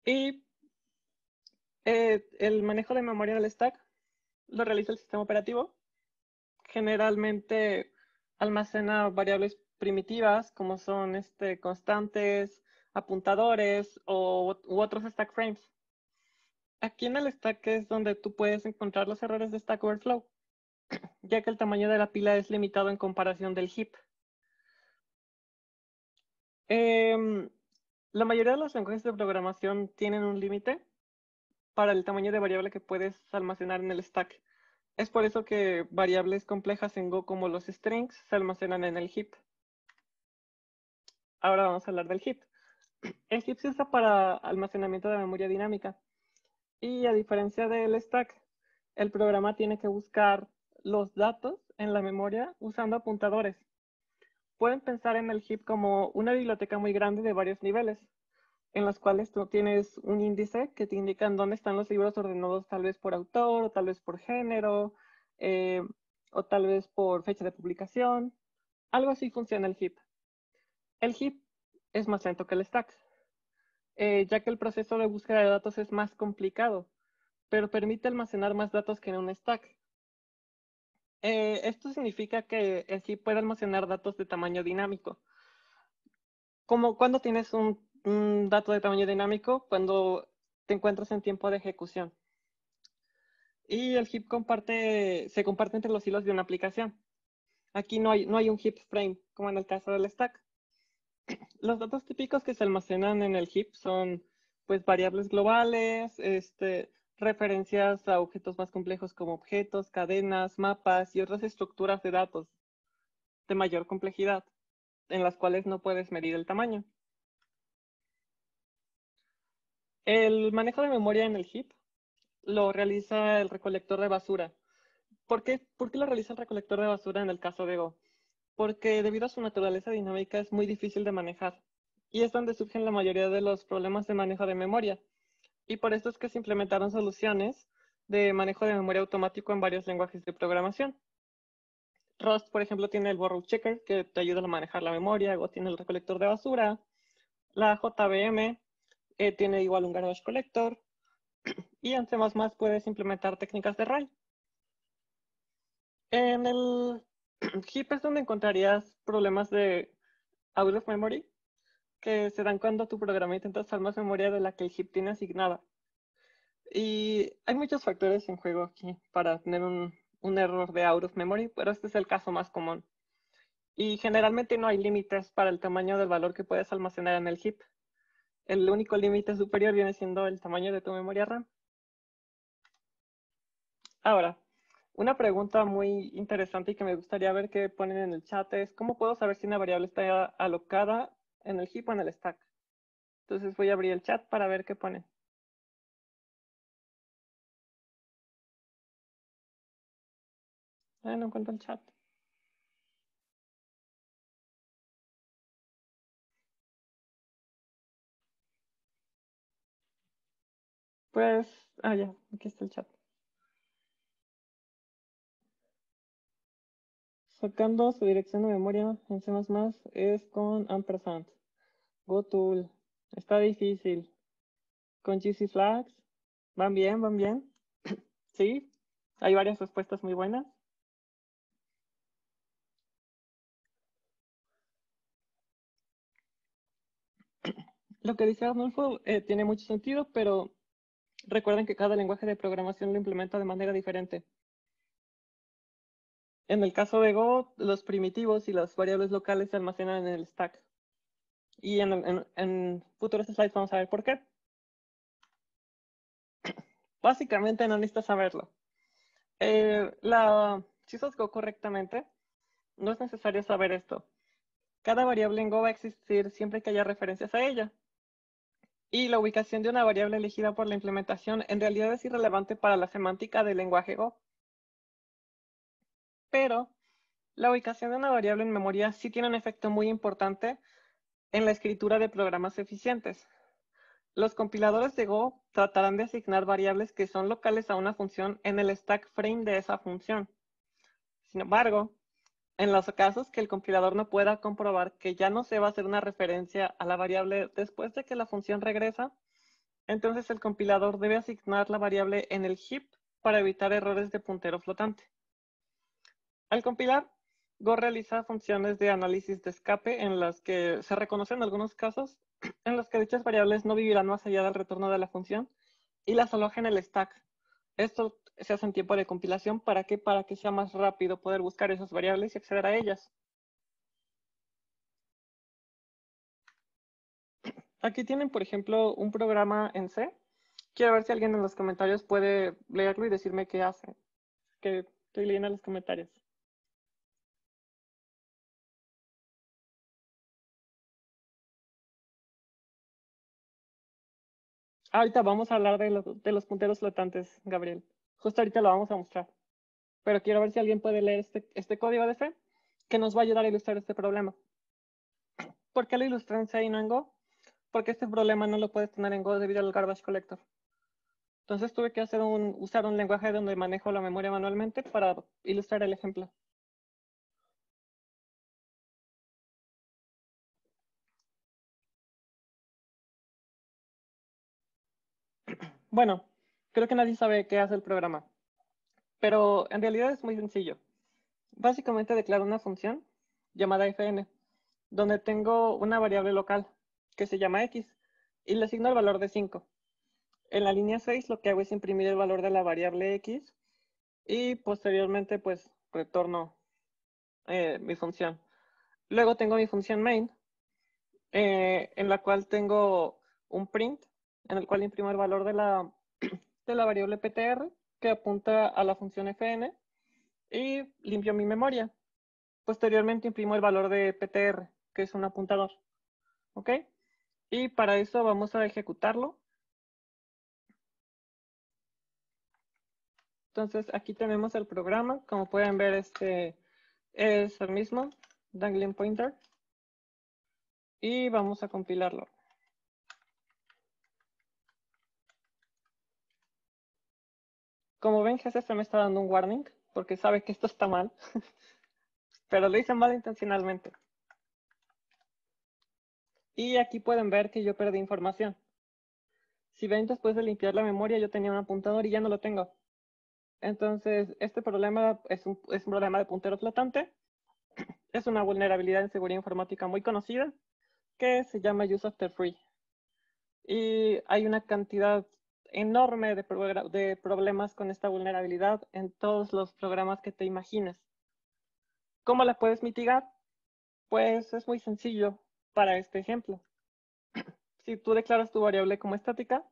Y eh, el manejo de memoria del stack lo realiza el sistema operativo. Generalmente almacena variables primitivas como son este, constantes, apuntadores o, u otros stack frames. Aquí en el stack es donde tú puedes encontrar los errores de Stack Overflow, (clears throat) ya que el tamaño de la pila es limitado en comparación del heap. Em, la mayoría de los lenguajes de programación tienen un límite para el tamaño de variable que puedes almacenar en el stack. Es por eso que variables complejas en Go como los strings se almacenan en el heap. Ahora vamos a hablar del heap. (clears throat) El heap se usa para almacenamiento de memoria dinámica. Y a diferencia del stack, el programa tiene que buscar los datos en la memoria usando apuntadores pueden pensar en el HIP como una biblioteca muy grande de varios niveles, en las cuales tú tienes un índice que te indica dónde están los libros ordenados tal vez por autor, o tal vez por género, eh, o tal vez por fecha de publicación. Algo así funciona el HIP. El HIP es más lento que el stack, eh, ya que el proceso de búsqueda de datos es más complicado, pero permite almacenar más datos que en un Stack. Eh, esto significa que así eh, puede almacenar datos de tamaño dinámico. Como cuando tienes un, dato de tamaño dinámico, cuando te encuentras en tiempo de ejecución. Y el heap comparte, se comparte entre los hilos de una aplicación. Aquí no hay, no hay un heap frame, como en el caso del stack. (clears throat) Los datos típicos que se almacenan en el heap son pues variables globales, este, referencias a objetos más complejos como objetos, cadenas, mapas y otras estructuras de datos de mayor complejidad, en las cuales no puedes medir el tamaño. El manejo de memoria en el heap lo realiza el recolector de basura. ¿Por qué, ¿Por qué lo realiza el recolector de basura en el caso de Go? Porque debido a su naturaleza dinámica es muy difícil de manejar y es donde surgen la mayoría de los problemas de manejo de memoria, y por esto es que se implementaron soluciones de manejo de memoria automático en varios lenguajes de programación. Rust, por ejemplo, tiene el borrow checker que te ayuda a manejar la memoria, Go tiene el recolector de basura, la JVM eh, tiene igual un garbage collector (clears throat) y en más puedes implementar técnicas de RAI. En el (clears throat) heap es donde encontrarías problemas de out of memory, que se dan cuando tu programa intenta usar más memoria de la que el heap tiene asignada. Y hay muchos factores en juego aquí para tener un, un error de out of memory, pero este es el caso más común. Y generalmente no hay límites para el tamaño del valor que puedes almacenar en el heap. El único límite superior viene siendo el tamaño de tu memoria RAM. Ahora, una pregunta muy interesante y que me gustaría ver que ponen en el chat es, ¿cómo puedo saber si una variable está alocada en el heap o en el stack. Entonces voy a abrir el chat para ver qué pone. Ah, no encuentro el chat. Pues, ah, ya, aquí está el chat. Sacando su dirección de memoria en C++ es con ampersand, gotool, está difícil, con GC flags, van bien, van bien, (clears throat) sí, hay varias respuestas muy buenas. (clears throat) Lo que dice Arnulfo eh, tiene mucho sentido, pero recuerden que cada lenguaje de programación lo implementa de manera diferente. En el caso de Go, los primitivos y las variables locales se almacenan en el stack. Y en, futuros slides vamos a ver por qué. (coughs) Básicamente no necesitas saberlo. Eh, si usas Go correctamente, no es necesario saber esto. Cada variable en Go va a existir siempre que haya referencias a ella. Y la ubicación de una variable elegida por la implementación en realidad es irrelevante para la semántica del lenguaje Go pero la ubicación de una variable en memoria sí tiene un efecto muy importante en la escritura de programas eficientes. Los compiladores de Go tratarán de asignar variables que son locales a una función en el stack frame de esa función. Sin embargo, en los casos que el compilador no pueda comprobar que ya no se va a hacer una referencia a la variable después de que la función regresa, entonces el compilador debe asignar la variable en el heap para evitar errores de puntero flotante. Al compilar, Go realiza funciones de análisis de escape en las que se reconocen algunos casos (clears throat) en los que dichas variables no vivirán más allá del retorno de la función y las aloja en el stack. Esto se hace en tiempo de compilación para que, para que sea más rápido poder buscar esas variables y acceder a ellas. (clears throat) Aquí tienen, por ejemplo, un programa en C. Quiero ver si alguien en los comentarios puede leerlo y decirme qué hace. Que, estoy leyendo los comentarios. Ahorita vamos a hablar de los, punteros flotantes, Gabriel. Justo ahorita lo vamos a mostrar. Pero quiero ver si alguien puede leer este, este código de C que nos va a ayudar a ilustrar este problema. ¿Por qué lo ilustran en C y no en Go? Porque este problema no lo puedes tener en Go debido al garbage collector. Entonces tuve que hacer un, usar un lenguaje donde manejo la memoria manualmente para ilustrar el ejemplo. Bueno, creo que nadie sabe qué hace el programa, pero en realidad es muy sencillo. Básicamente declaro una función llamada fn, donde tengo una variable local que se llama x y le asigno el valor de 5. En la línea 6 lo que hago es imprimir el valor de la variable x y posteriormente pues retorno eh, mi función. Luego tengo mi función main, eh, en la cual tengo un print en el cual imprimo el valor de la, (clears throat) de la variable PTR que apunta a la función fn y limpio mi memoria. Posteriormente imprimo el valor de PTR, que es un apuntador. ¿Ok? Y para eso vamos a ejecutarlo. Entonces aquí tenemos el programa. Como pueden ver, este es el mismo, dangling pointer. Y vamos a compilarlo. Como ven, GCC me está dando un warning porque sabe que esto está mal, (laughs) pero lo hice mal intencionalmente. Y aquí pueden ver que yo perdí información. Si ven, después de limpiar la memoria, yo tenía un apuntador y ya no lo tengo. Entonces, este problema es un, es un problema de puntero flotante. (clears throat) Es una vulnerabilidad en seguridad informática muy conocida que se llama use after free. Y hay una cantidad enorme de, problemas con esta vulnerabilidad en todos los programas que te imagines. ¿Cómo la puedes mitigar? Pues es muy sencillo para este ejemplo. (clears throat) Si tú declaras tu variable como estática,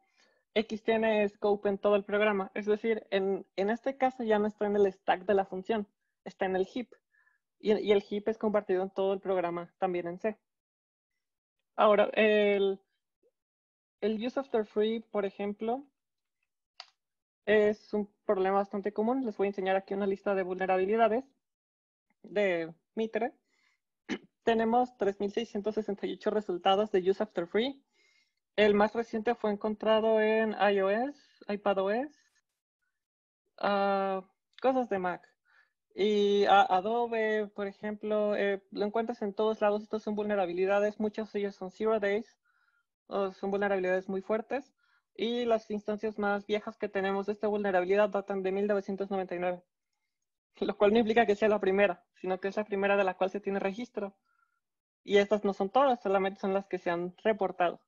X tiene scope en todo el programa. Es decir, en, este caso ya no está en el stack de la función, está en el heap. Y, y el heap es compartido en todo el programa, también en C. Ahora, el, el use after free, por ejemplo, es un problema bastante común. Les voy a enseñar aquí una lista de vulnerabilidades de Mitre. (clears throat) Tenemos 3.668 resultados de use after free. El más reciente fue encontrado en iOS, iPadOS, ah, cosas de Mac. Y Adobe, por ejemplo, eh, lo encuentras en todos lados. Estas son vulnerabilidades. Muchos de ellos son zero days son vulnerabilidades muy fuertes y las instancias más viejas que tenemos de esta vulnerabilidad datan de 1999, lo cual no implica que sea la primera, sino que es la primera de la cual se tiene registro. Y estas no son todas, solamente son las que se han reportado.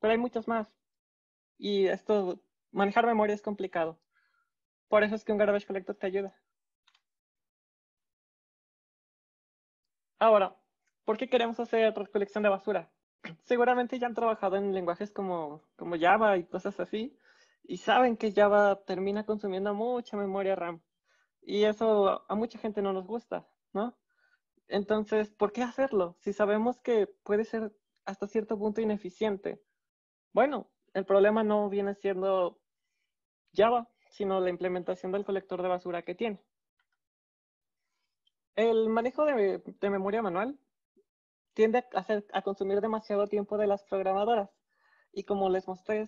Pero hay muchas más. Y esto, manejar memoria es complicado. Por eso es que un garbage collector te ayuda. Ahora, ¿por qué queremos hacer otra colección de basura? seguramente ya han trabajado en lenguajes como, Java y cosas así, y saben que Java termina consumiendo mucha memoria RAM. Y eso a mucha gente no nos gusta, ¿no? Entonces, ¿por qué hacerlo? Si sabemos que puede ser hasta cierto punto ineficiente. Bueno, el problema no viene siendo Java, sino la implementación del colector de basura que tiene. El manejo de memoria manual tiende a, consumir demasiado tiempo de las programadoras. Y como les mostré,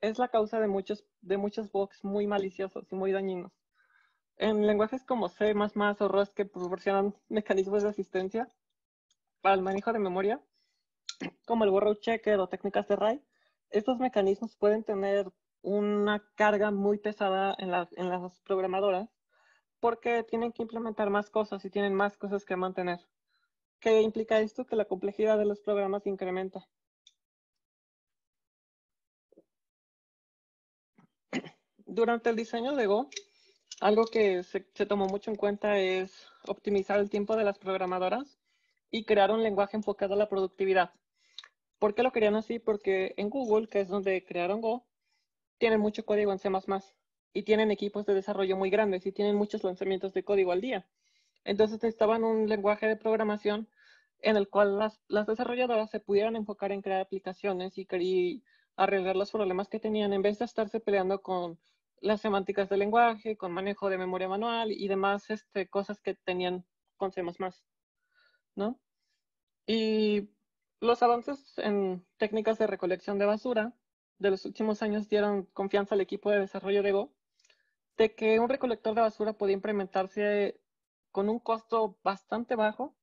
es la causa de muchos, de muchos bugs muy maliciosos y muy dañinos. En lenguajes como C++ o Rust que proporcionan mecanismos de asistencia para el manejo de memoria, como el borrow checker o técnicas de RAI, estos mecanismos pueden tener una carga muy pesada en, en las programadoras porque tienen que implementar más cosas y tienen más cosas que mantener. ¿Qué implica esto? Que la complejidad de los programas incrementa. Durante el diseño de Go, algo que se, tomó mucho en cuenta es optimizar el tiempo de las programadoras y crear un lenguaje enfocado a la productividad. ¿Por qué lo querían así? Porque en Google, que es donde crearon Go, tienen mucho código en C++ y tienen equipos de desarrollo muy grandes y tienen muchos lanzamientos de código al día. Entonces necesitaban un lenguaje de programación en el cual las, desarrolladoras se pudieran enfocar en crear aplicaciones y, y arreglar los problemas que tenían en vez de estarse peleando con las semánticas del lenguaje, con manejo de memoria manual y demás este, cosas que tenían con C++, ¿no? Y los avances en técnicas de recolección de basura de los últimos años dieron confianza al equipo de desarrollo de Go de que un recolector de basura podía implementarse con un costo bastante bajo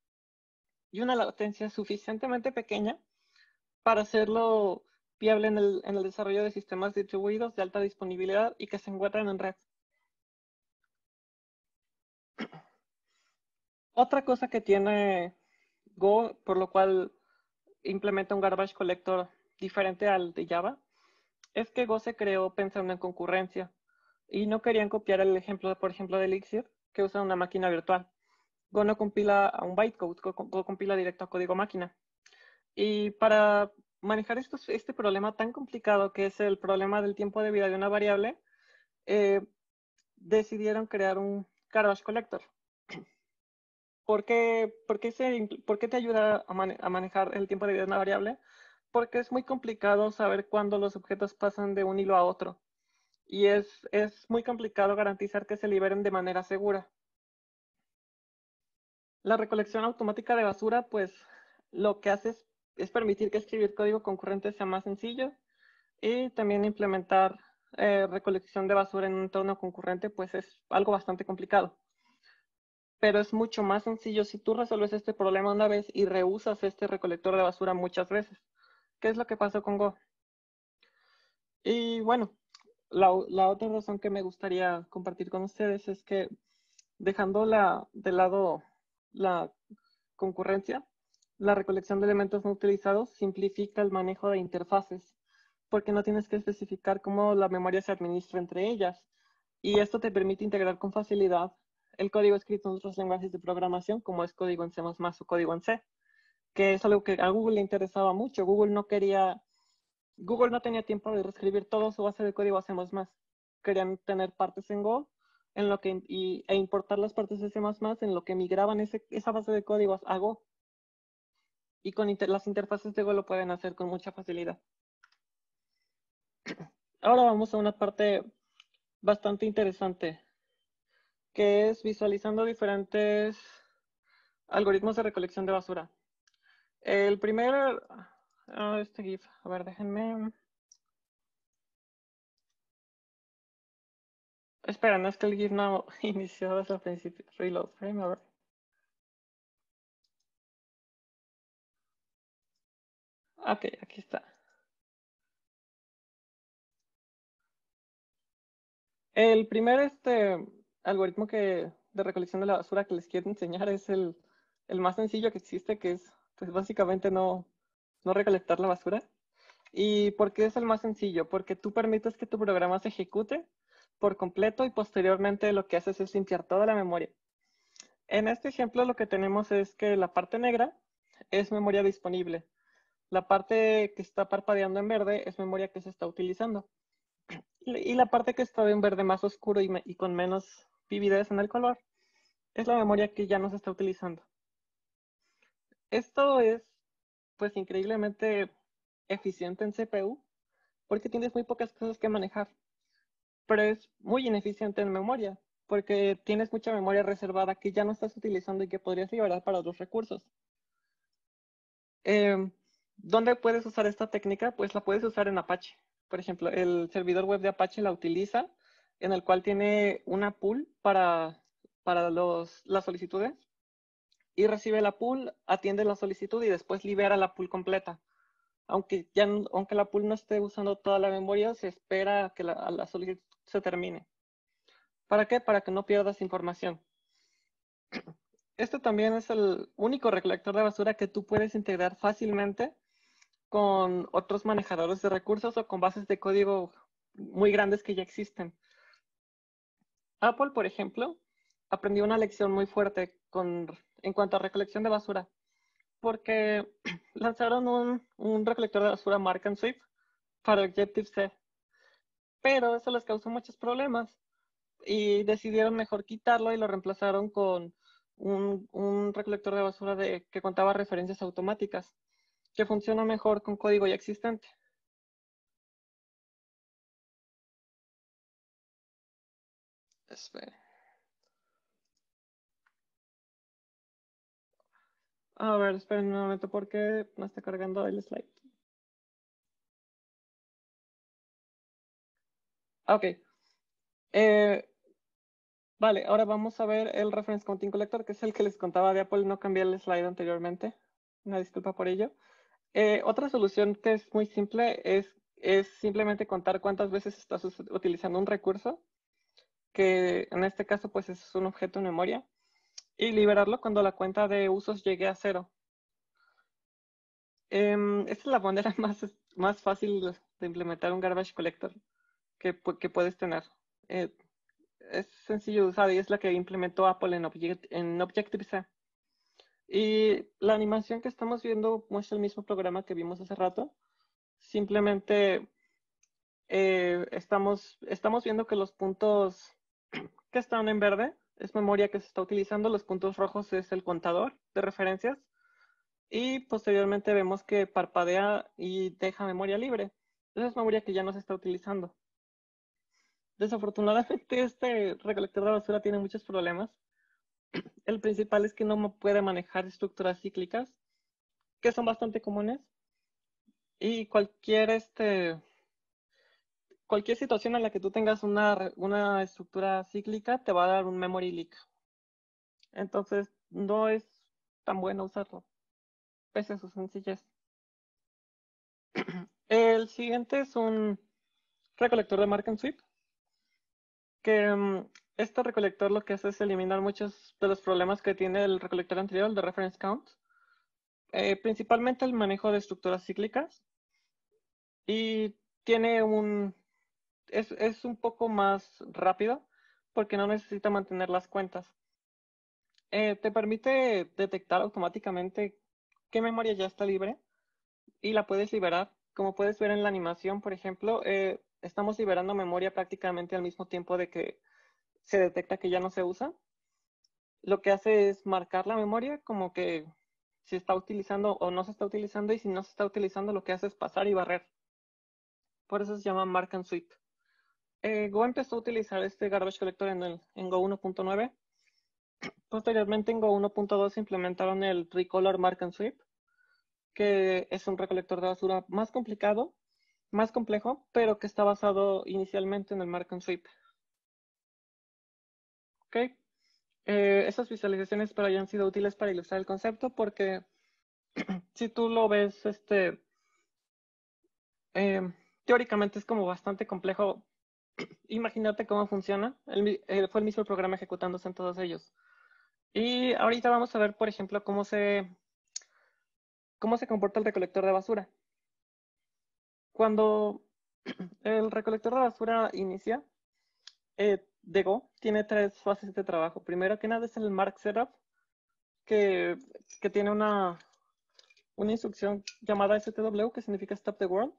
y una latencia suficientemente pequeña para hacerlo viable en el, desarrollo de sistemas distribuidos de alta disponibilidad y que se encuentran en red. (clears throat) Otra cosa que tiene Go, por lo cual implementa un garbage collector diferente al de Java, es que Go se creó pensando en concurrencia y no querían copiar el ejemplo, por ejemplo, de Elixir, que usa una máquina virtual. Go no compila a un bytecode, Go, compila directo a código máquina. Y para manejar este problema tan complicado que es el problema del tiempo de vida de una variable, eh, decidieron crear un garbage collector. ¿Por qué, te ayuda a, manejar el tiempo de vida de una variable? Porque es muy complicado saber cuándo los objetos pasan de un hilo a otro y es, es muy complicado garantizar que se liberen de manera segura. La recolección automática de basura, pues lo que hace es, permitir que escribir código concurrente sea más sencillo y también implementar eh, recolección de basura en un entorno concurrente, pues es algo bastante complicado. Pero es mucho más sencillo si tú resuelves este problema una vez y rehusas este recolector de basura muchas veces, ¿Qué es lo que pasó con Go. Y bueno, la, otra razón que me gustaría compartir con ustedes es que dejando la, de lado la concurrencia, la recolección de elementos no utilizados simplifica el manejo de interfaces, porque no tienes que especificar cómo la memoria se administra entre ellas. Y esto te permite integrar con facilidad el código escrito en otros lenguajes de programación, como es código en C++ o código en C, que es algo que a Google le interesaba mucho. Google no quería Google no tenía tiempo de reescribir todo su base de código hacemos más. Querían tener partes en Go en lo que, e importar las partes de C++ en lo que migraban esa base de código a Go. Y con las interfaces de Go lo pueden hacer con mucha facilidad. Ahora vamos a una parte bastante interesante, que es visualizando diferentes algoritmos de recolección de basura. El primer Ah, este GIF. A ver, déjenme. Espera, no es que el GIF no (laughs) inició desde el principio. Reload frame, a ver. Ok, aquí está. El primer este, algoritmo que, de recolección de la basura que les quiero enseñar es el, el más sencillo que existe, que es pues básicamente no, no recolectar la basura. ¿Y por qué es el más sencillo? Porque tú permites que tu programa se ejecute por completo y posteriormente lo que haces es limpiar toda la memoria. En este ejemplo lo que tenemos es que la parte negra es memoria disponible. La parte que está parpadeando en verde es memoria que se está utilizando. Y la parte que está en verde más oscuro y, y con menos vividez en el color es la memoria que ya no se está utilizando. Esto es pues increíblemente eficiente en CPU porque tienes muy pocas cosas que manejar, pero es muy ineficiente en memoria porque tienes mucha memoria reservada que ya no estás utilizando y que podrías liberar para otros recursos. Em, ¿Dónde puedes usar esta técnica? Pues la puedes usar en Apache. Por ejemplo, el servidor web de Apache la utiliza, en el cual tiene una pool para, para las solicitudes y recibe la pool, atiende la solicitud y después libera la pool completa. Aunque, ya, aunque la pool no esté usando toda la memoria, se espera que la, la solicitud se termine. ¿Para qué? Para que no pierdas información. Este también es el único recolector de basura que tú puedes integrar fácilmente con otros manejadores de recursos o con bases de código muy grandes que ya existen. Apple, por ejemplo, aprendió una lección muy fuerte con en cuanto a recolección de basura, porque (clears throat) lanzaron un, un recolector de basura Mark and Swift para Objective-C, pero eso les causó muchos problemas y decidieron mejor quitarlo y lo reemplazaron con un, un recolector de basura de, que contaba referencias automáticas, que funciona mejor con código ya existente. Espera. A ver, esperen un momento porque me está cargando el slide. Ok. Eh, vale, ahora vamos a ver el reference counting collector, que es el que les contaba de Apple. No cambié el slide anteriormente. Una disculpa por ello. Eh, otra solución que es muy simple es, es simplemente contar cuántas veces estás utilizando un recurso, que en este caso pues es un objeto en memoria y liberarlo cuando la cuenta de usos llegue a cero. Eh, em, esta es la manera (laughs) más, más fácil de implementar un garbage collector que, que puedes tener. Eh, es sencillo de usar y es la que implementó Apple en, en Objective-C. Y la animación que estamos viendo muestra el mismo programa que vimos hace rato. Simplemente eh, estamos, estamos viendo que los puntos (clears throat) que están en verde es memoria que se está utilizando, los puntos rojos es el contador de referencias y posteriormente vemos que parpadea y deja memoria libre. Esa es memoria que ya no se está utilizando. Desafortunadamente (laughs) este recolector de basura tiene muchos problemas. (clears throat) El principal es que no puede manejar estructuras cíclicas, que son bastante comunes. Y cualquier este, cualquier situación en la que tú tengas una, una estructura cíclica te va a dar un memory leak. Entonces, no es tan bueno usarlo, pese a su sencillez. (clears throat) El siguiente es un recolector de Mark and Sweep, que mm, este recolector lo que hace es eliminar muchos de los problemas que tiene el recolector anterior, el de reference count, eh, principalmente el manejo de estructuras cíclicas, y tiene un es, un poco más rápido porque no necesita mantener las cuentas. Eh, te permite detectar automáticamente qué memoria ya está libre y la puedes liberar. Como puedes ver en la animación, por ejemplo, eh, estamos liberando memoria prácticamente al mismo tiempo de que se detecta que ya no se usa. Lo que hace es marcar la memoria como que si está utilizando o no se está utilizando y si no se está utilizando lo que hace es pasar y barrer. Por eso se llama Mark and Sweep. Eh, Go empezó a utilizar este garbage collector en, el, Go 1.9. (clears throat) Posteriormente en Go 1.2 implementaron el Recolor Mark and Sweep, que es un recolector de basura más complicado, más complejo, pero que está basado inicialmente en el Mark and Sweep. ¿Okay? Eh, esas visualizaciones pero hayan han sido útiles para ilustrar el concepto porque (clears throat) si tú lo ves, este, em, teóricamente es como bastante complejo Imagínate cómo funciona. El, eh, fue el mismo programa ejecutándose en todos ellos. Y ahorita vamos a ver, por ejemplo, cómo se, cómo se comporta el recolector de basura. Cuando (clears throat) el recolector de basura inicia, eh, Dego tiene tres fases de trabajo. Primero que nada es el mark setup, que, que tiene una, una instrucción llamada STW, que significa Stop the World,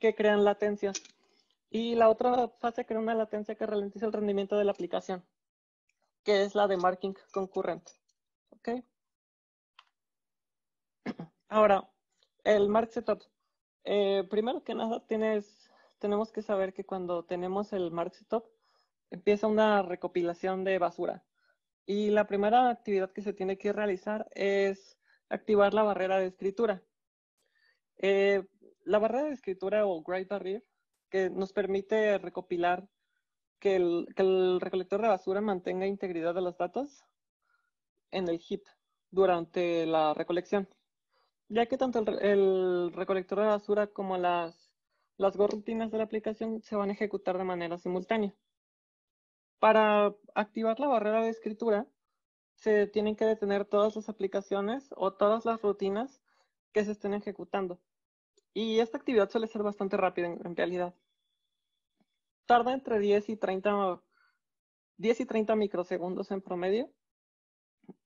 que crean latencias. Y la otra fase crea una latencia que ralentiza el rendimiento de la aplicación, que es la de marking concurrent. ¿Okay? (clears throat) Ahora, el mark setup. Eh, primero que nada, tienes, tenemos que saber que cuando tenemos el mark setup, empieza una recopilación de basura. Y la primera actividad que se tiene que realizar es activar la barrera de escritura. Eh, la barrera de escritura o Great Barrier, que nos permite recopilar que el, recolector de basura mantenga integridad de los datos en el heap durante la recolección, ya que tanto el, recolector de basura como las, las rutinas de la aplicación se van a ejecutar de manera simultánea. Para activar la barrera de escritura, se tienen que detener todas las aplicaciones o todas las rutinas que se estén ejecutando. Y esta actividad suele ser bastante rápida en, realidad. Tarda entre 10 y 30 10 y 30 microsegundos en promedio.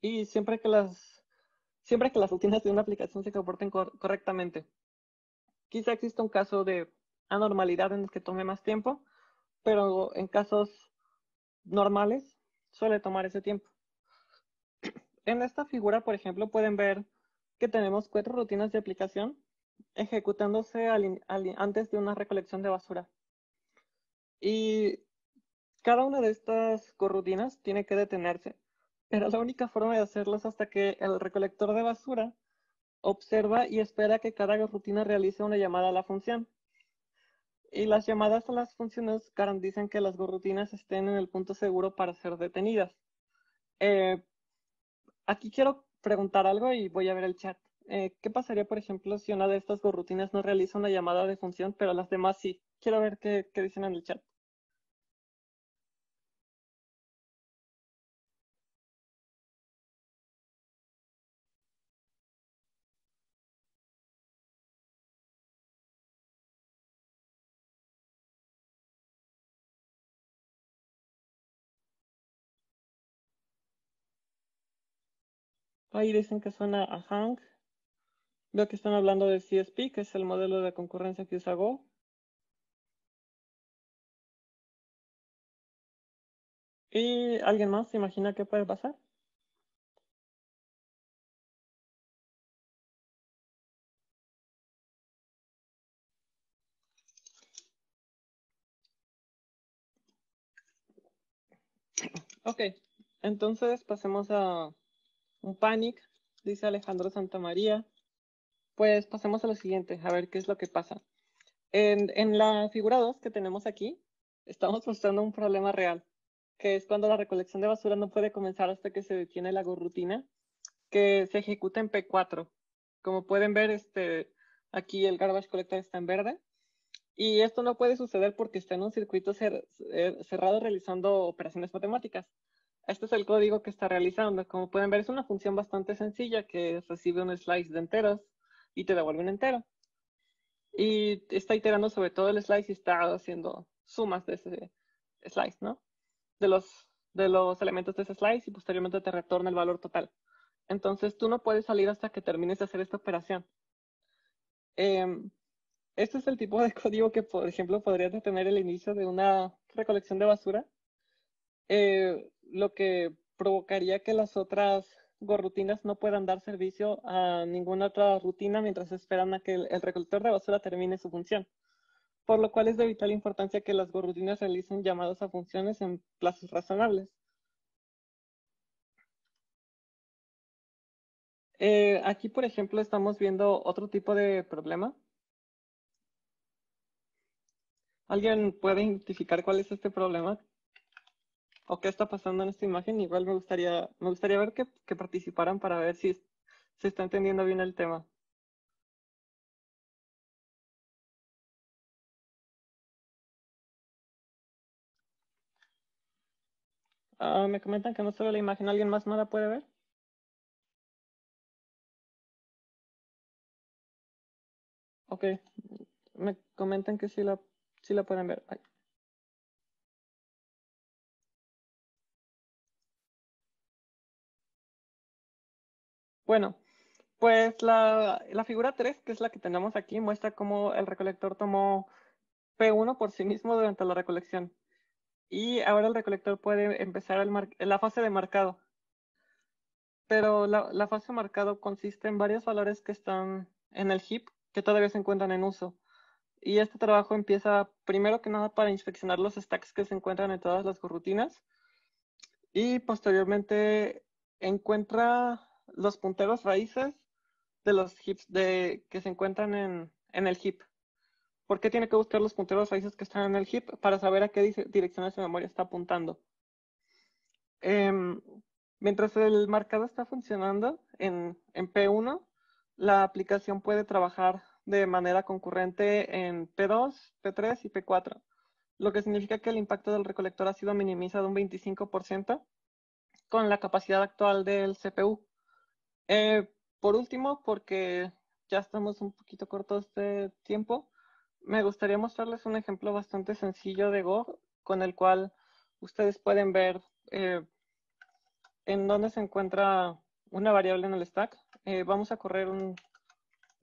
Y siempre que las, siempre que las rutinas de una aplicación se comporten correctamente. Quizá exista un caso de anormalidad en el que tome más tiempo, pero en casos normales suele tomar ese tiempo. En esta figura, por ejemplo, pueden ver que tenemos cuatro rutinas de aplicación ejecutándose antes de una recolección de basura. Y cada una de estas corrutinas tiene que detenerse, pero la única forma de hacerlo es hasta que el recolector de basura observa y espera que cada corrutina realice una llamada a la función. Y las llamadas a las funciones garantizan que las corrutinas estén en el punto seguro para ser detenidas. Eh, aquí quiero preguntar algo y voy a ver el chat. Eh, ¿Qué pasaría, por ejemplo, si una de estas gorrutinas no realiza una llamada de función, pero las demás sí? Quiero ver qué, qué dicen en el chat. Ahí dicen que suena a Hank. Veo que están hablando de CSP, que es el modelo de concurrencia que usa ¿Y alguien más se imagina qué puede pasar? Ok, entonces pasemos a un panic, dice Alejandro Santamaría. Pues pasemos a lo siguiente, a ver qué es lo que pasa. En, la figura 2 que tenemos aquí, estamos mostrando un problema real, que es cuando la recolección de basura no puede comenzar hasta que se detiene la gorrutina, que se ejecuta en P4. Como pueden ver, este, aquí el garbage collector está en verde, y esto no puede suceder porque está en un circuito eh, cerrado realizando operaciones matemáticas. Este es el código que está realizando. Como pueden ver, es una función bastante sencilla que recibe un slice de enteros y te devuelve un entero. Y está iterando sobre todo el slice y está haciendo sumas de ese slice, ¿no? De los, de los elementos de ese slice y posteriormente te retorna el valor total. Entonces tú no puedes salir hasta que termines de hacer esta operación. Em, este es el tipo de (laughs) código que, por ejemplo, podría detener el inicio de una recolección de basura. Eh, lo que provocaría que las otras gorrutinas no puedan dar servicio a ninguna otra rutina mientras esperan a que el, recolector de basura termine su función, por lo cual es de vital importancia que las gorrutinas realicen llamados a funciones en plazos razonables. Eh, aquí, por ejemplo, estamos viendo otro tipo de problema. ¿Alguien puede identificar cuál es este problema? o qué está pasando en esta imagen, igual me gustaría, me gustaría ver que, que participaran para ver si se está entendiendo bien el tema. Ah me comentan que no se ve la imagen. ¿Alguien más no la puede ver? Ok. Me comentan que sí la, sí la pueden ver. Bueno, pues la, figura 3, que es la que tenemos aquí, muestra cómo el recolector tomó P1 por sí mismo durante la recolección. Y ahora el recolector puede empezar la fase de marcado. Pero la, la fase de marcado consiste en varios valores que están en el heap, que todavía se encuentran en uso. Y este trabajo empieza primero que nada para inspeccionar los stacks que se encuentran en todas las corrutinas. Y posteriormente encuentra los punteros raíces de los hips de, que se encuentran en, en el hip. ¿Por qué tiene que buscar los punteros raíces que están en el hip? Para saber a qué dirección de memoria está apuntando. Em, mientras el marcado está funcionando en, en, P1, la aplicación puede trabajar de manera concurrente en P2, P3 y P4, lo que significa que el impacto del recolector ha sido minimizado un 25% con la capacidad actual del CPU. Eh, por último, porque ya estamos un poquito cortos de tiempo, me gustaría mostrarles un ejemplo bastante sencillo de Go, con el cual ustedes pueden ver eh, en dónde se encuentra una variable en el stack. Eh, vamos a correr un,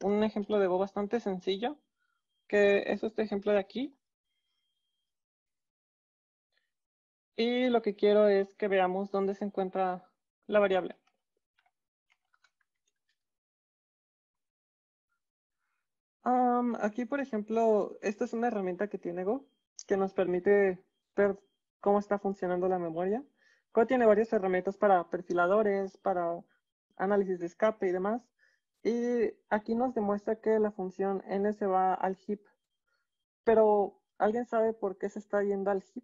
un ejemplo de Go bastante sencillo, que es este ejemplo de aquí. Y lo que quiero es que veamos dónde se encuentra la variable. aquí, por ejemplo, esta es una herramienta que tiene Go, que nos permite ver cómo está funcionando la memoria. Go tiene varias herramientas para perfiladores, para análisis de escape y demás. Y aquí nos demuestra que la función n se va al heap. Pero, ¿alguien sabe por qué se está yendo al heap?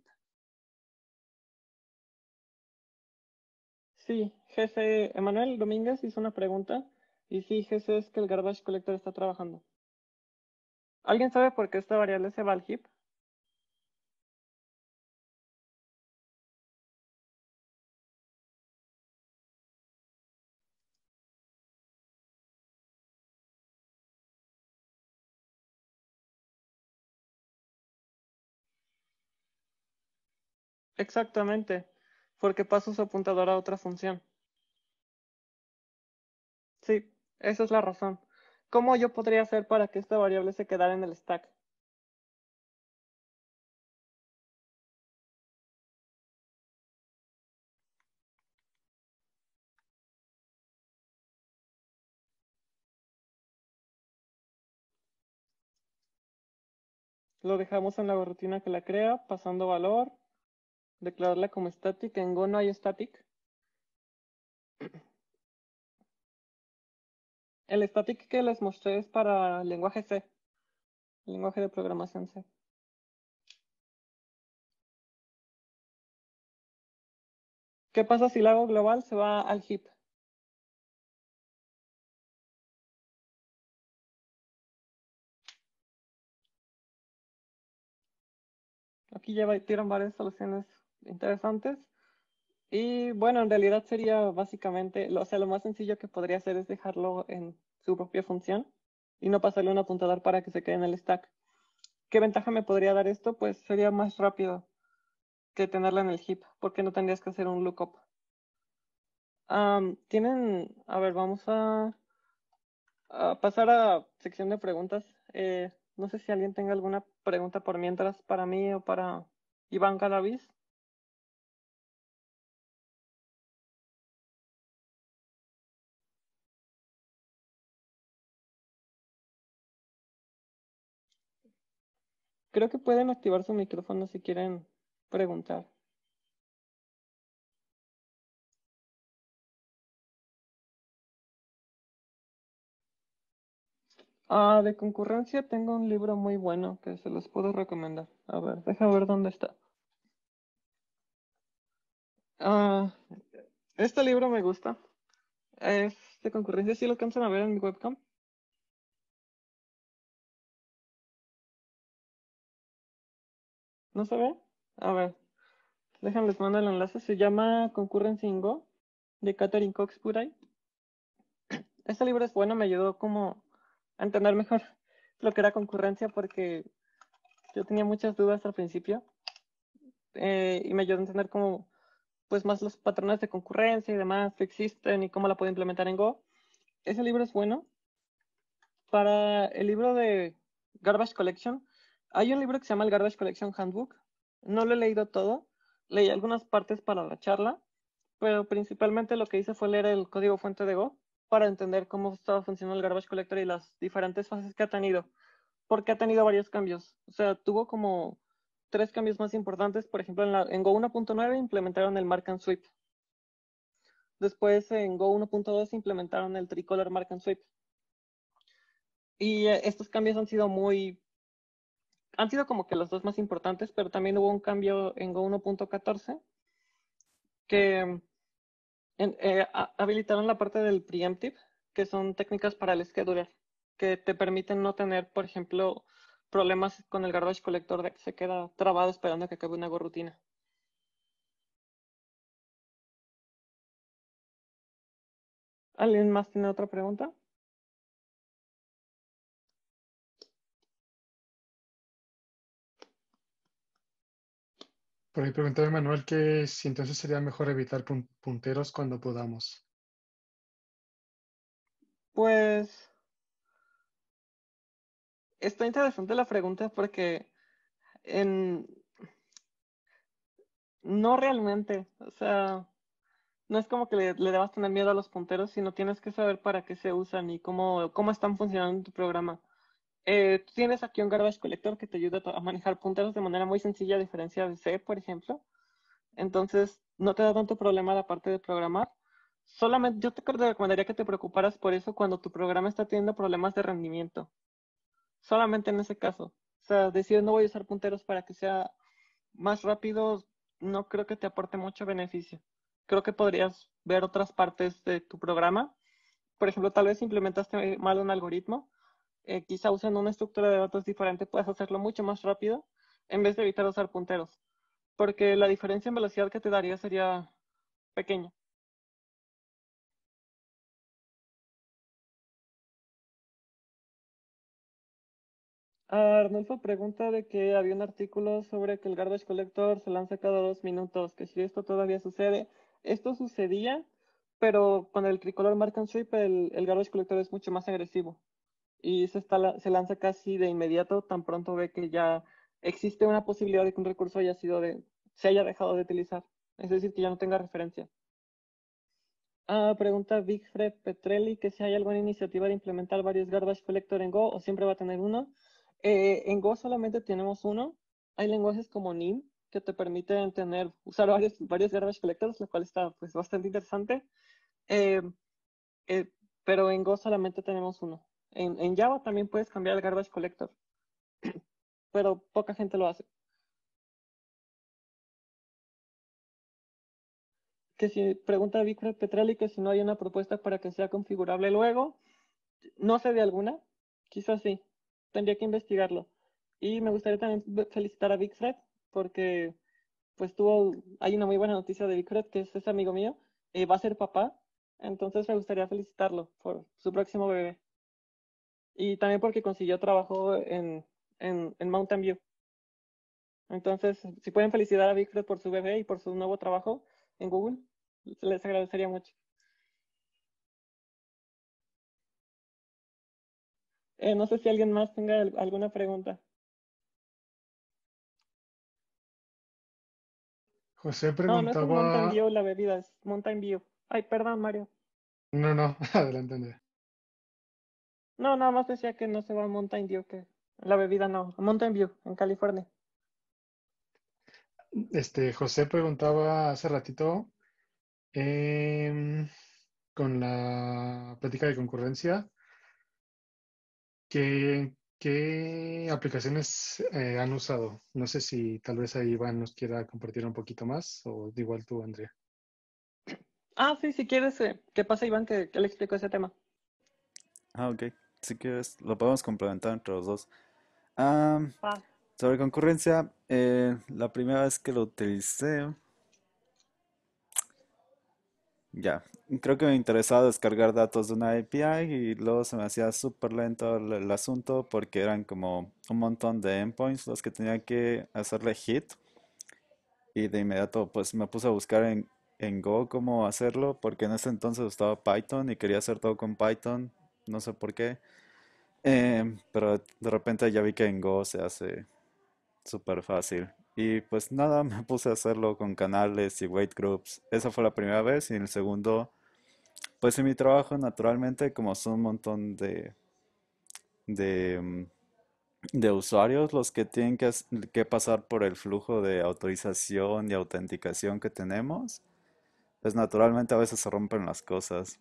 Sí, GC, Emanuel Domínguez hizo una pregunta. Y sí, jefe, es que el garbage collector está trabajando. ¿Alguien sabe por qué esta variable se va al heap? Exactamente, porque paso su apuntador a otra función. Sí, esa es la razón. ¿Cómo yo podría hacer para que esta variable se quedara en el stack? Lo dejamos en la rutina que la crea, pasando valor, declararla como static. En Go no hay static. (clears throat) El static que les mostré es para lenguaje C, lenguaje de programación C. ¿Qué pasa si lo hago global? Se va al heap. Aquí ya tiran varias soluciones interesantes. Y bueno, en realidad sería básicamente, o sea, lo más sencillo que podría hacer es dejarlo en su propia función y no pasarle un apuntador para que se quede en el stack. ¿Qué ventaja me podría dar esto? Pues sería más rápido que tenerla en el heap, porque no tendrías que hacer un lookup. Tienen, a ver, vamos a, pasar a sección de preguntas. Eh, no sé si alguien tenga alguna pregunta por mientras para mí o para Iván Calavis. Creo que pueden activar su micrófono si quieren preguntar. Ah, de concurrencia tengo un libro muy bueno que se los puedo recomendar. A ver, deja ver dónde está. Ah, este libro me gusta. Es de concurrencia, si ¿Sí lo alcanzan a ver en mi webcam. ¿No se ve? A ver. les mando el enlace. Se llama in Go, de Catherine Cox Puray. Este libro es bueno, me ayudó como a entender mejor (laughs) lo que era concurrencia porque yo tenía muchas dudas al principio eh, y me ayudó a entender como, pues más los patrones de concurrencia y demás que existen y cómo la puedo implementar en Go. Ese libro es bueno. Para el libro de Garbage Collection, hay un libro que se llama El Garbage Collection Handbook. No lo he leído todo. Leí algunas partes para la charla, pero principalmente lo que hice fue leer el código fuente de Go para entender cómo estaba funcionando el Garbage Collector y las diferentes fases que ha tenido. Porque ha tenido varios cambios. O sea, tuvo como tres cambios más importantes. Por ejemplo, en, en Go 1.9 implementaron el Mark and Sweep. Después en Go 1.2 implementaron el Tricolor Mark and Sweep. Y eh, estos cambios han sido muy han sido como que las dos más importantes, pero también hubo un cambio en Go 1.14 que eh, habilitaron la parte del preemptive, que son técnicas para el scheduler, que te permiten no tener, por ejemplo, problemas con el garbage collector de que se queda trabado esperando que acabe una gorrutina. ¿Alguien más tiene otra pregunta? Por ahí preguntaba Manuel que si entonces sería mejor evitar punteros cuando podamos. Pues está interesante la pregunta porque en no realmente, o sea, no es como que le, debas tener miedo a los punteros, sino tienes que saber para qué se usan y cómo, cómo están funcionando en tu programa. Eh, tienes aquí un garbage collector que te ayuda a manejar punteros de manera muy sencilla a diferencia de C, por ejemplo. Entonces, no te da tanto problema la parte de programar. Solamente yo te recomendaría que te preocuparas por eso cuando tu programa está teniendo problemas de rendimiento. Solamente en ese caso. O sea, decir no voy a usar punteros para que sea más rápido, no creo que te aporte mucho beneficio. Creo que podrías ver otras partes de tu programa. Por ejemplo, tal vez implementaste mal un algoritmo eh, quizá usando una estructura de datos diferente puedes hacerlo mucho más rápido en vez de evitar usar punteros, porque la diferencia en velocidad que te daría sería pequeña. Ah, Arnulfo pregunta de que había un artículo sobre que el garbage collector se lanza cada dos minutos, que si esto todavía sucede. Esto sucedía, pero con el tricolor mark and sweep el, el garbage collector es mucho más agresivo y se, está, se lanza casi de inmediato, tan pronto ve que ya existe una posibilidad de que un recurso haya sido de, se haya dejado de utilizar, es decir, que ya no tenga referencia. Ah, pregunta Bigfred Petrelli que si hay alguna iniciativa de implementar varios garbage collector en Go o siempre va a tener uno. Eh, en Go solamente tenemos uno. Hay lenguajes como NIM que te permiten tener, usar varios, varios garbage collectors, lo cual está pues, bastante interesante. Eh, eh, pero en Go solamente tenemos uno. En, Java también puedes cambiar el garbage collector, (clears throat) pero poca gente lo hace. que si pregunta Víctor Petrelli que si no hay una propuesta para que sea configurable luego, no sé de alguna, quizás sí, tendría que investigarlo. Y me gustaría también felicitar a Vicred, porque pues tuvo, hay una muy buena noticia de Vicred, que es ese amigo mío, eh, va a ser papá, entonces me gustaría felicitarlo por su próximo bebé y también porque consiguió trabajo en, en, en Mountain View. Entonces, si pueden felicitar a Víctor por su bebé y por su nuevo trabajo en Google, les agradecería mucho. Eh, no sé si alguien más tenga alguna pregunta. José preguntaba... No, no es Mountain View la bebida, es Mountain View. Ay, perdón, Mario. No, no, (laughs) adelante, no, nada más decía que no se va a Mountain View, que la bebida no, A Mountain View, en California. Este, José preguntaba hace ratito em, con la plática de concurrencia qué aplicaciones eh, han usado. No sé si tal vez ahí Iván nos quiera compartir un poquito más o igual tú, Andrea. Ah, sí, si quieres ¿qué eh, que pase Iván, que, le explico ese tema. Ah, ok si quieres, lo podemos complementar entre los dos. Sobre concurrencia, eh, la primera vez que lo utilicé, ya, creo que me interesaba descargar datos de una API y luego se me hacía súper lento el, asunto porque eran como un montón de endpoints los que tenía que hacerle hit. Y de inmediato pues me puse a buscar en, en Go cómo hacerlo porque en ese entonces estaba Python y quería hacer todo con Python no sé por qué. Em, pero de repente ya vi que en Go se hace súper fácil. Y pues nada, (laughs) me puse a hacerlo con canales y weight groups. Esa fue la primera vez y en el segundo, pues en mi trabajo naturalmente como son un montón de, de, em, usuarios los que tienen que, que, pasar por el flujo de autorización y autenticación que tenemos, pues naturalmente a veces se rompen las cosas.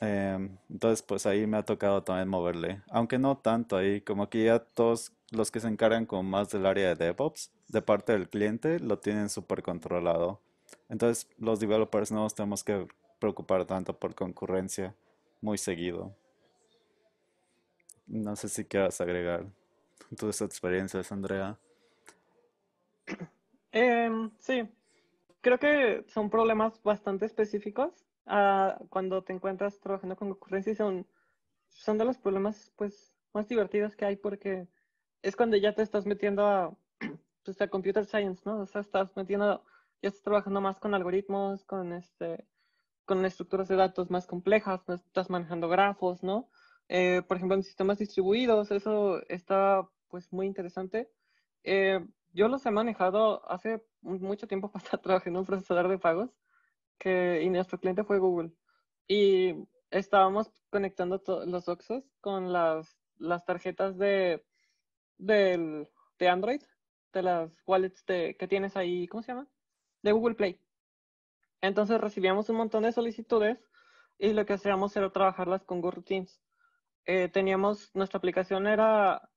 Em, entonces, pues ahí me ha tocado también moverle, aunque no tanto ahí, como que ya todos los que se encargan con más del área de DevOps, de parte del cliente, lo tienen súper controlado. Entonces, los developers no nos tenemos que preocupar tanto por concurrencia muy seguido. No sé si quieras agregar tus experiencias, Andrea. Em, sí, creo que son problemas bastante específicos Ah, cuando te encuentras trabajando con concurrencia son, son de los problemas pues más divertidos que hay porque es cuando ya te estás metiendo a, (clears throat) pues, a computer science, ¿no? O sea, estás metiendo, ya estás trabajando más con algoritmos, con este con estructuras de datos más complejas, estás manejando grafos, ¿no? Eh, por ejemplo, en sistemas distribuidos, eso está pues muy interesante. Eh, yo los he manejado hace mucho tiempo (laughs) para trabajando en un procesador de pagos que, y nuestro cliente fue Google. Y estábamos conectando los Oxos con las, tarjetas de, del, de Android, de las wallets que tienes ahí, ¿cómo se llama? De Google Play. Entonces recibíamos un montón de solicitudes y lo que hacíamos era trabajarlas con Google Teams. Eh, teníamos, nuestra aplicación era,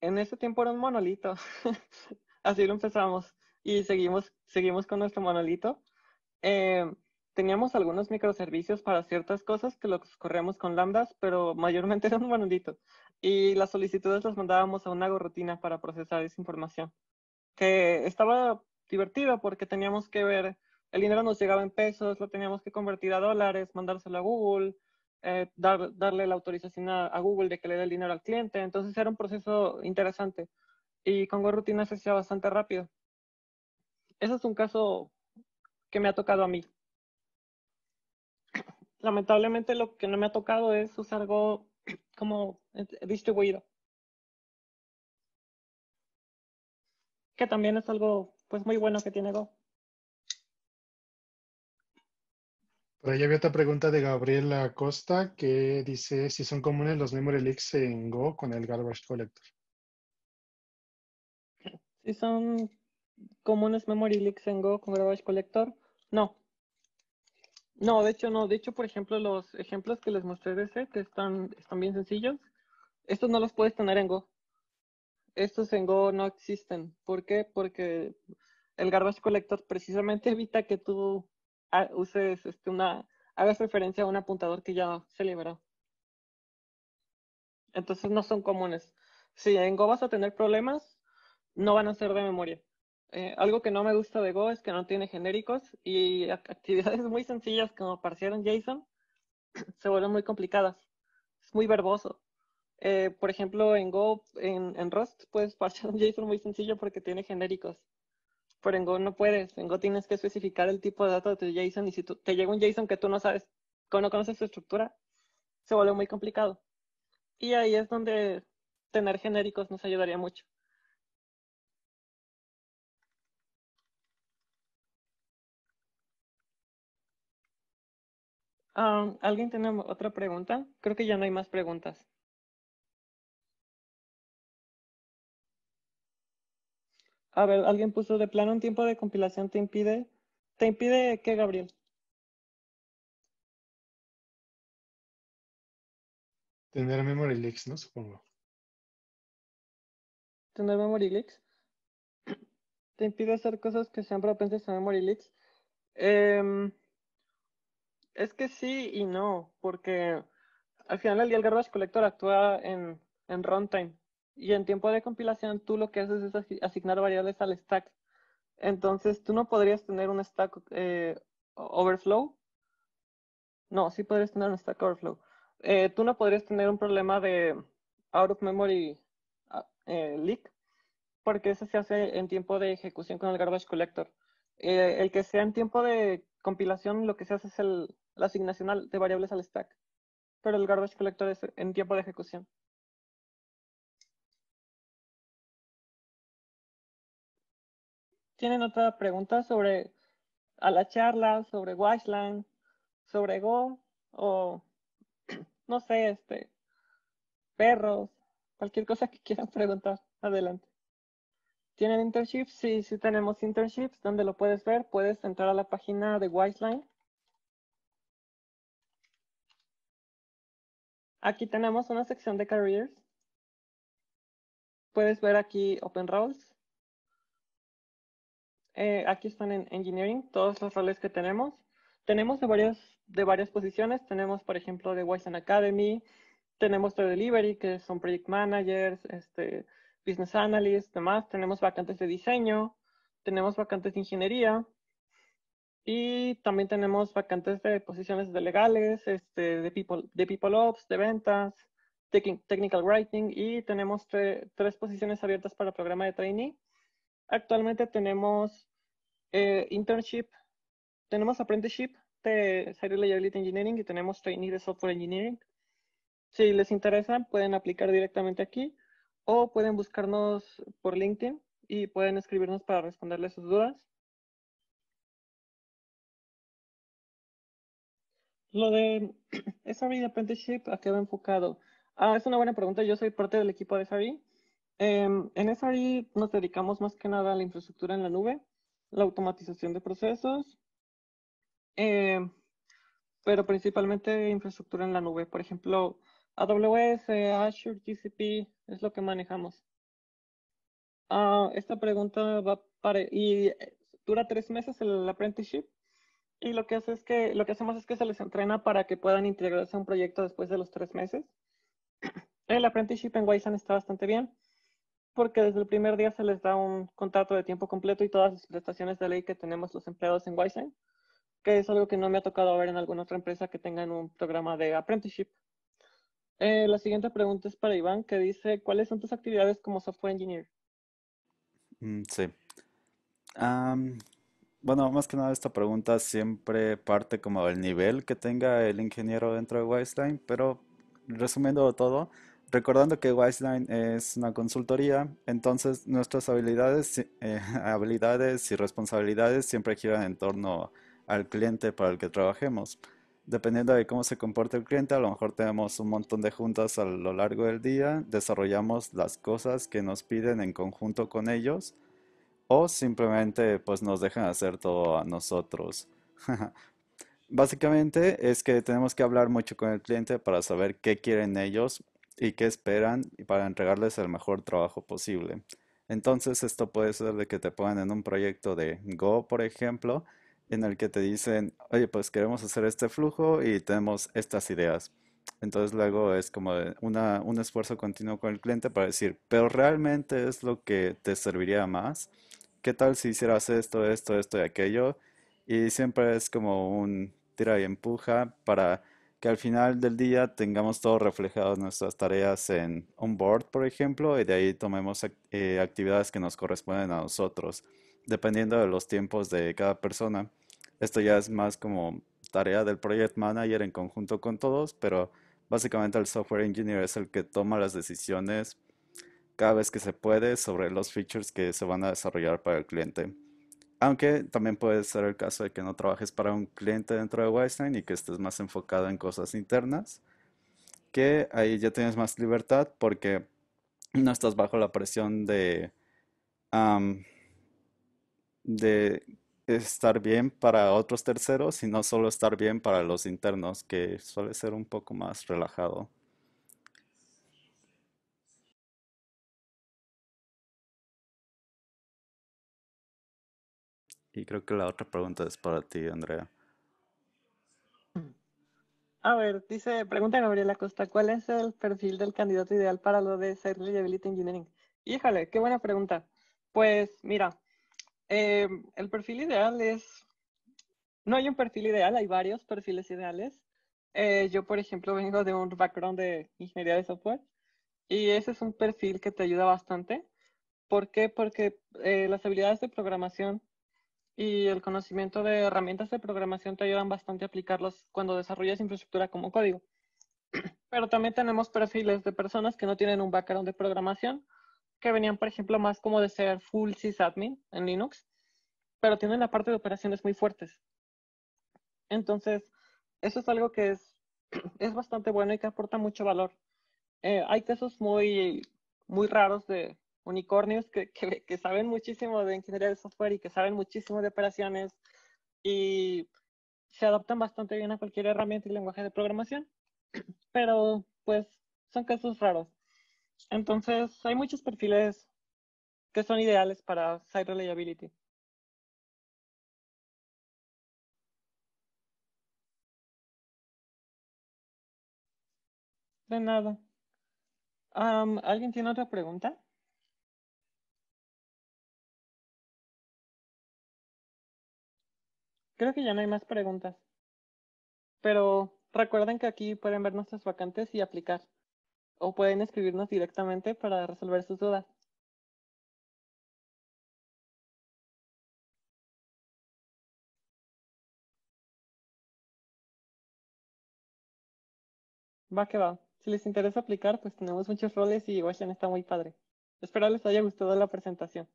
en ese tiempo era un monolito, (laughs) así lo empezamos y seguimos, seguimos con nuestro monolito eh, teníamos algunos microservicios para ciertas cosas que los corremos con lambdas, pero mayormente (laughs) eran un Y las solicitudes las mandábamos a una gorrutina para procesar esa información. Que estaba divertida porque teníamos que ver, el dinero nos llegaba en pesos, lo teníamos que convertir a dólares, mandárselo a Google, eh, dar, darle la autorización a, Google de que le dé el dinero al cliente. Entonces era un proceso interesante. Y con GoRutina se hacía bastante rápido. Ese es un caso que me ha tocado a mí. Lamentablemente lo que no me ha tocado es usar algo como distribuido. Que también es algo pues muy bueno que tiene Go. Por ahí había otra pregunta de Gabriela Costa que dice si son comunes los memory leaks en Go con el garbage collector. Si son comunes memory leaks en Go con garbage collector. No. No, de hecho no. De hecho, por ejemplo, los ejemplos que les mostré de que están, están bien sencillos. Estos no los puedes tener en Go. Estos en Go no existen. ¿Por qué? Porque el garbage collector precisamente (laughs) evita que tú ah, uses este, una, hagas referencia a un apuntador que ya se liberó. Entonces no son comunes. Si en Go vas a tener problemas, no van a ser de memoria. Eh, algo que no me gusta de Go es que no tiene genéricos y actividades (laughs) muy sencillas como parsear un JSON (clears throat) se vuelven muy complicadas. Es muy verboso. Eh, por ejemplo, en Go, en, en Rust, puedes (laughs) parsear un JSON muy sencillo porque tiene genéricos. Pero en Go no puedes. En Go tienes que especificar el tipo de datos de tu JSON y si te llega un JSON que tú no sabes, que no conoces su estructura, se vuelve muy complicado. Y ahí es donde tener genéricos nos ayudaría mucho. Um, ¿Alguien tiene otra pregunta? Creo que ya no hay más preguntas. A ver, alguien puso de plano un tiempo de compilación te impide. ¿Te impide qué, Gabriel? Tener memory leaks, ¿no? Supongo. Tener memory leaks. Te impide hacer cosas que sean propensas a memory leaks. Eh, es que sí y no, porque al final el garbage collector actúa en, runtime y en tiempo de compilación tú lo que haces es asignar variables al stack. Entonces tú no podrías tener un stack eh, overflow. No, sí podrías tener un stack overflow. Eh, tú no podrías tener un problema de out of memory ah, eh, leak porque eso se hace en tiempo de ejecución con el garbage collector. el que sea en tiempo de compilación lo que se hace es el la asignación de variables al stack, pero el garbage collector es en tiempo de ejecución. ¿Tienen otra pregunta sobre a la charla, sobre Wiseline, sobre Go o (clears throat) no sé, este perros, cualquier cosa que quieran (laughs) preguntar, adelante. ¿Tienen internships? Sí, sí tenemos internships, donde lo puedes ver, puedes entrar a la página de Wiseline Aquí tenemos una sección de careers. Puedes ver aquí Open Roles. Eh, aquí están en Engineering todos los roles que tenemos. Tenemos de, varios, de varias posiciones. Tenemos, por ejemplo, de Wisen Academy. Tenemos de Delivery, que son Project Managers, este, Business Analyst, demás. Tenemos vacantes de diseño. Tenemos vacantes de ingeniería. Y también tenemos vacantes de posiciones de legales, este, de, people, de people ops, de ventas, technical writing y tenemos tres posiciones abiertas para programa de trainee. Actualmente tenemos eh, internship, tenemos apprenticeship de serial Liability Engineering y tenemos trainee de Software Engineering. Si les interesa, pueden aplicar directamente aquí o pueden buscarnos por LinkedIn y pueden escribirnos para responderles sus dudas. Lo de SRE (clears throat) Apprenticeship, ¿a qué va enfocado? Ah, es una buena pregunta. Yo soy parte del equipo de SRE. Eh, em, en SRE nos dedicamos más que nada a la infraestructura en la nube, la automatización de procesos, em, pero principalmente infraestructura en la nube. Por ejemplo, AWS, Azure, GCP, es lo que manejamos. Ah, esta pregunta va para... y eh, dura tres meses el apprenticeship y lo que, hace es que, lo que hacemos es que se les entrena para que puedan integrarse a un proyecto después de los tres meses. (clears throat) El apprenticeship en Waysan está bastante bien porque desde el primer día se les da un contrato de tiempo completo y todas las prestaciones de ley que tenemos los empleados en Waysign, que es algo que no me ha tocado ver en alguna otra empresa que tengan un programa de apprenticeship. Eh, la siguiente pregunta es para Iván, que dice, ¿cuáles son tus actividades como software engineer? Mm, sí bueno, más que nada esta pregunta siempre parte como del nivel que tenga el ingeniero dentro de Wiseline, pero resumiendo todo, recordando que Wiseline es una consultoría, entonces nuestras habilidades, eh, (laughs) habilidades y responsabilidades siempre giran en torno al cliente para el que trabajemos. Dependiendo de cómo se comporta el cliente, a lo mejor tenemos un montón de juntas a lo largo del día, desarrollamos las cosas que nos piden en conjunto con ellos o simplemente pues nos dejan hacer todo a nosotros. (laughs) Básicamente es que tenemos que hablar mucho con el cliente para saber qué quieren ellos y qué esperan y para entregarles el mejor trabajo posible. Entonces esto puede ser de que te pongan en un proyecto de Go, por ejemplo, en el que te dicen, oye, pues queremos hacer este flujo y tenemos estas ideas. Entonces luego es como una, un esfuerzo continuo con el cliente para decir, pero realmente es lo que te serviría más. ¿qué tal si hicieras esto, esto, esto y aquello? Y siempre es como un tira y empuja para que al final del día tengamos todo reflejado nuestras tareas en un board, por ejemplo, y de ahí tomemos eh, actividades que nos corresponden a nosotros, dependiendo de los tiempos de cada persona. Esto ya es más como tarea del project manager en conjunto con todos, pero básicamente el software engineer es el que toma las decisiones cada vez que se puede sobre los features que se van a desarrollar para el cliente. Aunque también puede ser el caso de que no trabajes para un cliente dentro de Wiseline y que estés más enfocado en cosas internas, que ahí ya tienes más libertad porque no estás bajo la presión de, de estar bien para otros terceros, sino solo estar bien para los internos, que suele ser un poco más relajado. Y creo que la otra pregunta es para ti, Andrea. A ver, dice, pregunta Gabriela Costa, ¿cuál es el perfil del candidato ideal para lo de ser Reliability Engineering? Híjole, qué buena pregunta. Pues mira, eh, el perfil ideal es, no hay un perfil ideal, hay varios perfiles ideales. Eh, yo, por ejemplo, vengo de un background de ingeniería de software y ese es un perfil que te ayuda bastante. ¿Por qué? Porque eh, las habilidades de programación y el conocimiento de herramientas de programación te ayudan bastante a aplicarlos cuando desarrollas infraestructura como código. (clears throat) Pero también tenemos perfiles de personas que no tienen un background de programación, que venían, por ejemplo, más como de ser full sysadmin en Linux, pero tienen la parte de operaciones muy fuertes. Entonces, eso es algo que es, (clears throat) bastante bueno y que aporta mucho valor. Eh, hay casos muy, muy raros de unicornios que, saben muchísimo de ingeniería de software y que saben muchísimo de operaciones y se adaptan bastante bien a cualquier herramienta y lenguaje de programación, (clears throat) pero pues son casos raros. Entonces, hay muchos perfiles que son ideales para Site Reliability. De nada. ¿Alguien tiene otra pregunta? Creo que ya no hay más preguntas. Pero recuerden que aquí pueden ver nuestras vacantes y aplicar. O pueden escribirnos directamente para resolver sus dudas. Va que va. Si les interesa aplicar, pues tenemos muchos roles y Washington está muy padre. Espero les haya gustado la presentación.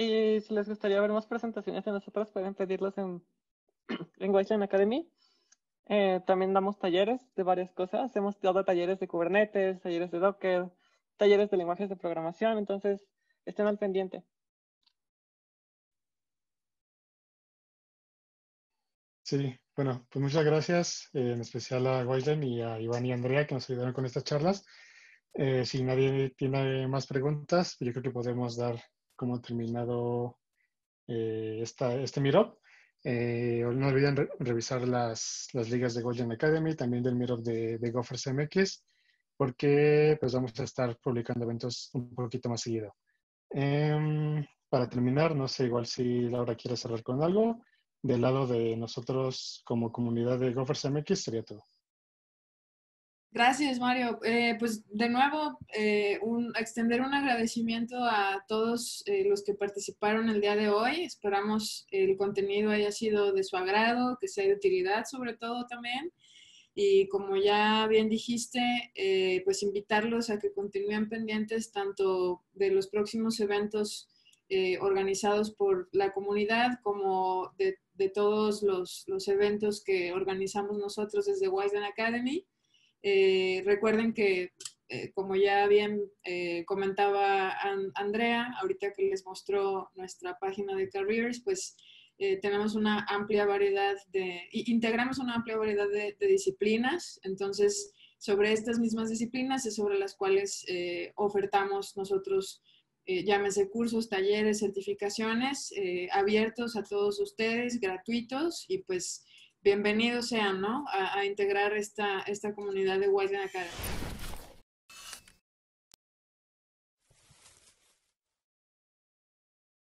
Y si les gustaría ver más presentaciones de nosotros, pueden pedirlas en Language (clears throat) Academy. Eh, también damos talleres de varias cosas. Hemos dado talleres de Kubernetes, talleres de Docker, talleres de lenguajes de programación. Entonces, estén al pendiente. Sí, bueno, pues muchas gracias, eh, en especial a Wiseland y a Iván y Andrea que nos ayudaron con estas charlas. Eh, si nadie tiene más preguntas, yo creo que podemos dar cómo ha terminado eh, esta, este Meetup. Eh, no olviden revisar las, las, ligas de Golden Academy, también del Meetup de, de MX, porque pues vamos a estar publicando eventos un poquito más seguido. Em, para terminar, no sé igual si Laura quiere cerrar con algo. Del lado de nosotros como comunidad de Gophers MX sería todo. Gracias, Mario. Eh, pues de nuevo, eh, extender un agradecimiento a todos eh, los que participaron el día de hoy. Esperamos el contenido haya sido de su agrado, que sea de utilidad sobre todo también. Y como ya bien dijiste, pues invitarlos a que continúen pendientes tanto de los próximos eventos organizados por la comunidad como de, todos los, eventos que organizamos nosotros desde Wisden Academy eh, recuerden que, eh, como ya bien eh, comentaba Andrea, ahorita que les mostró nuestra página de careers, pues tenemos una amplia variedad de, integramos una amplia variedad de, disciplinas, entonces sobre estas mismas disciplinas es sobre las cuales ofertamos nosotros llámese cursos, talleres, certificaciones, abiertos a todos ustedes, gratuitos, y pues bienvenidos sean, ¿no? A, integrar esta, esta comunidad de Wildland Academy.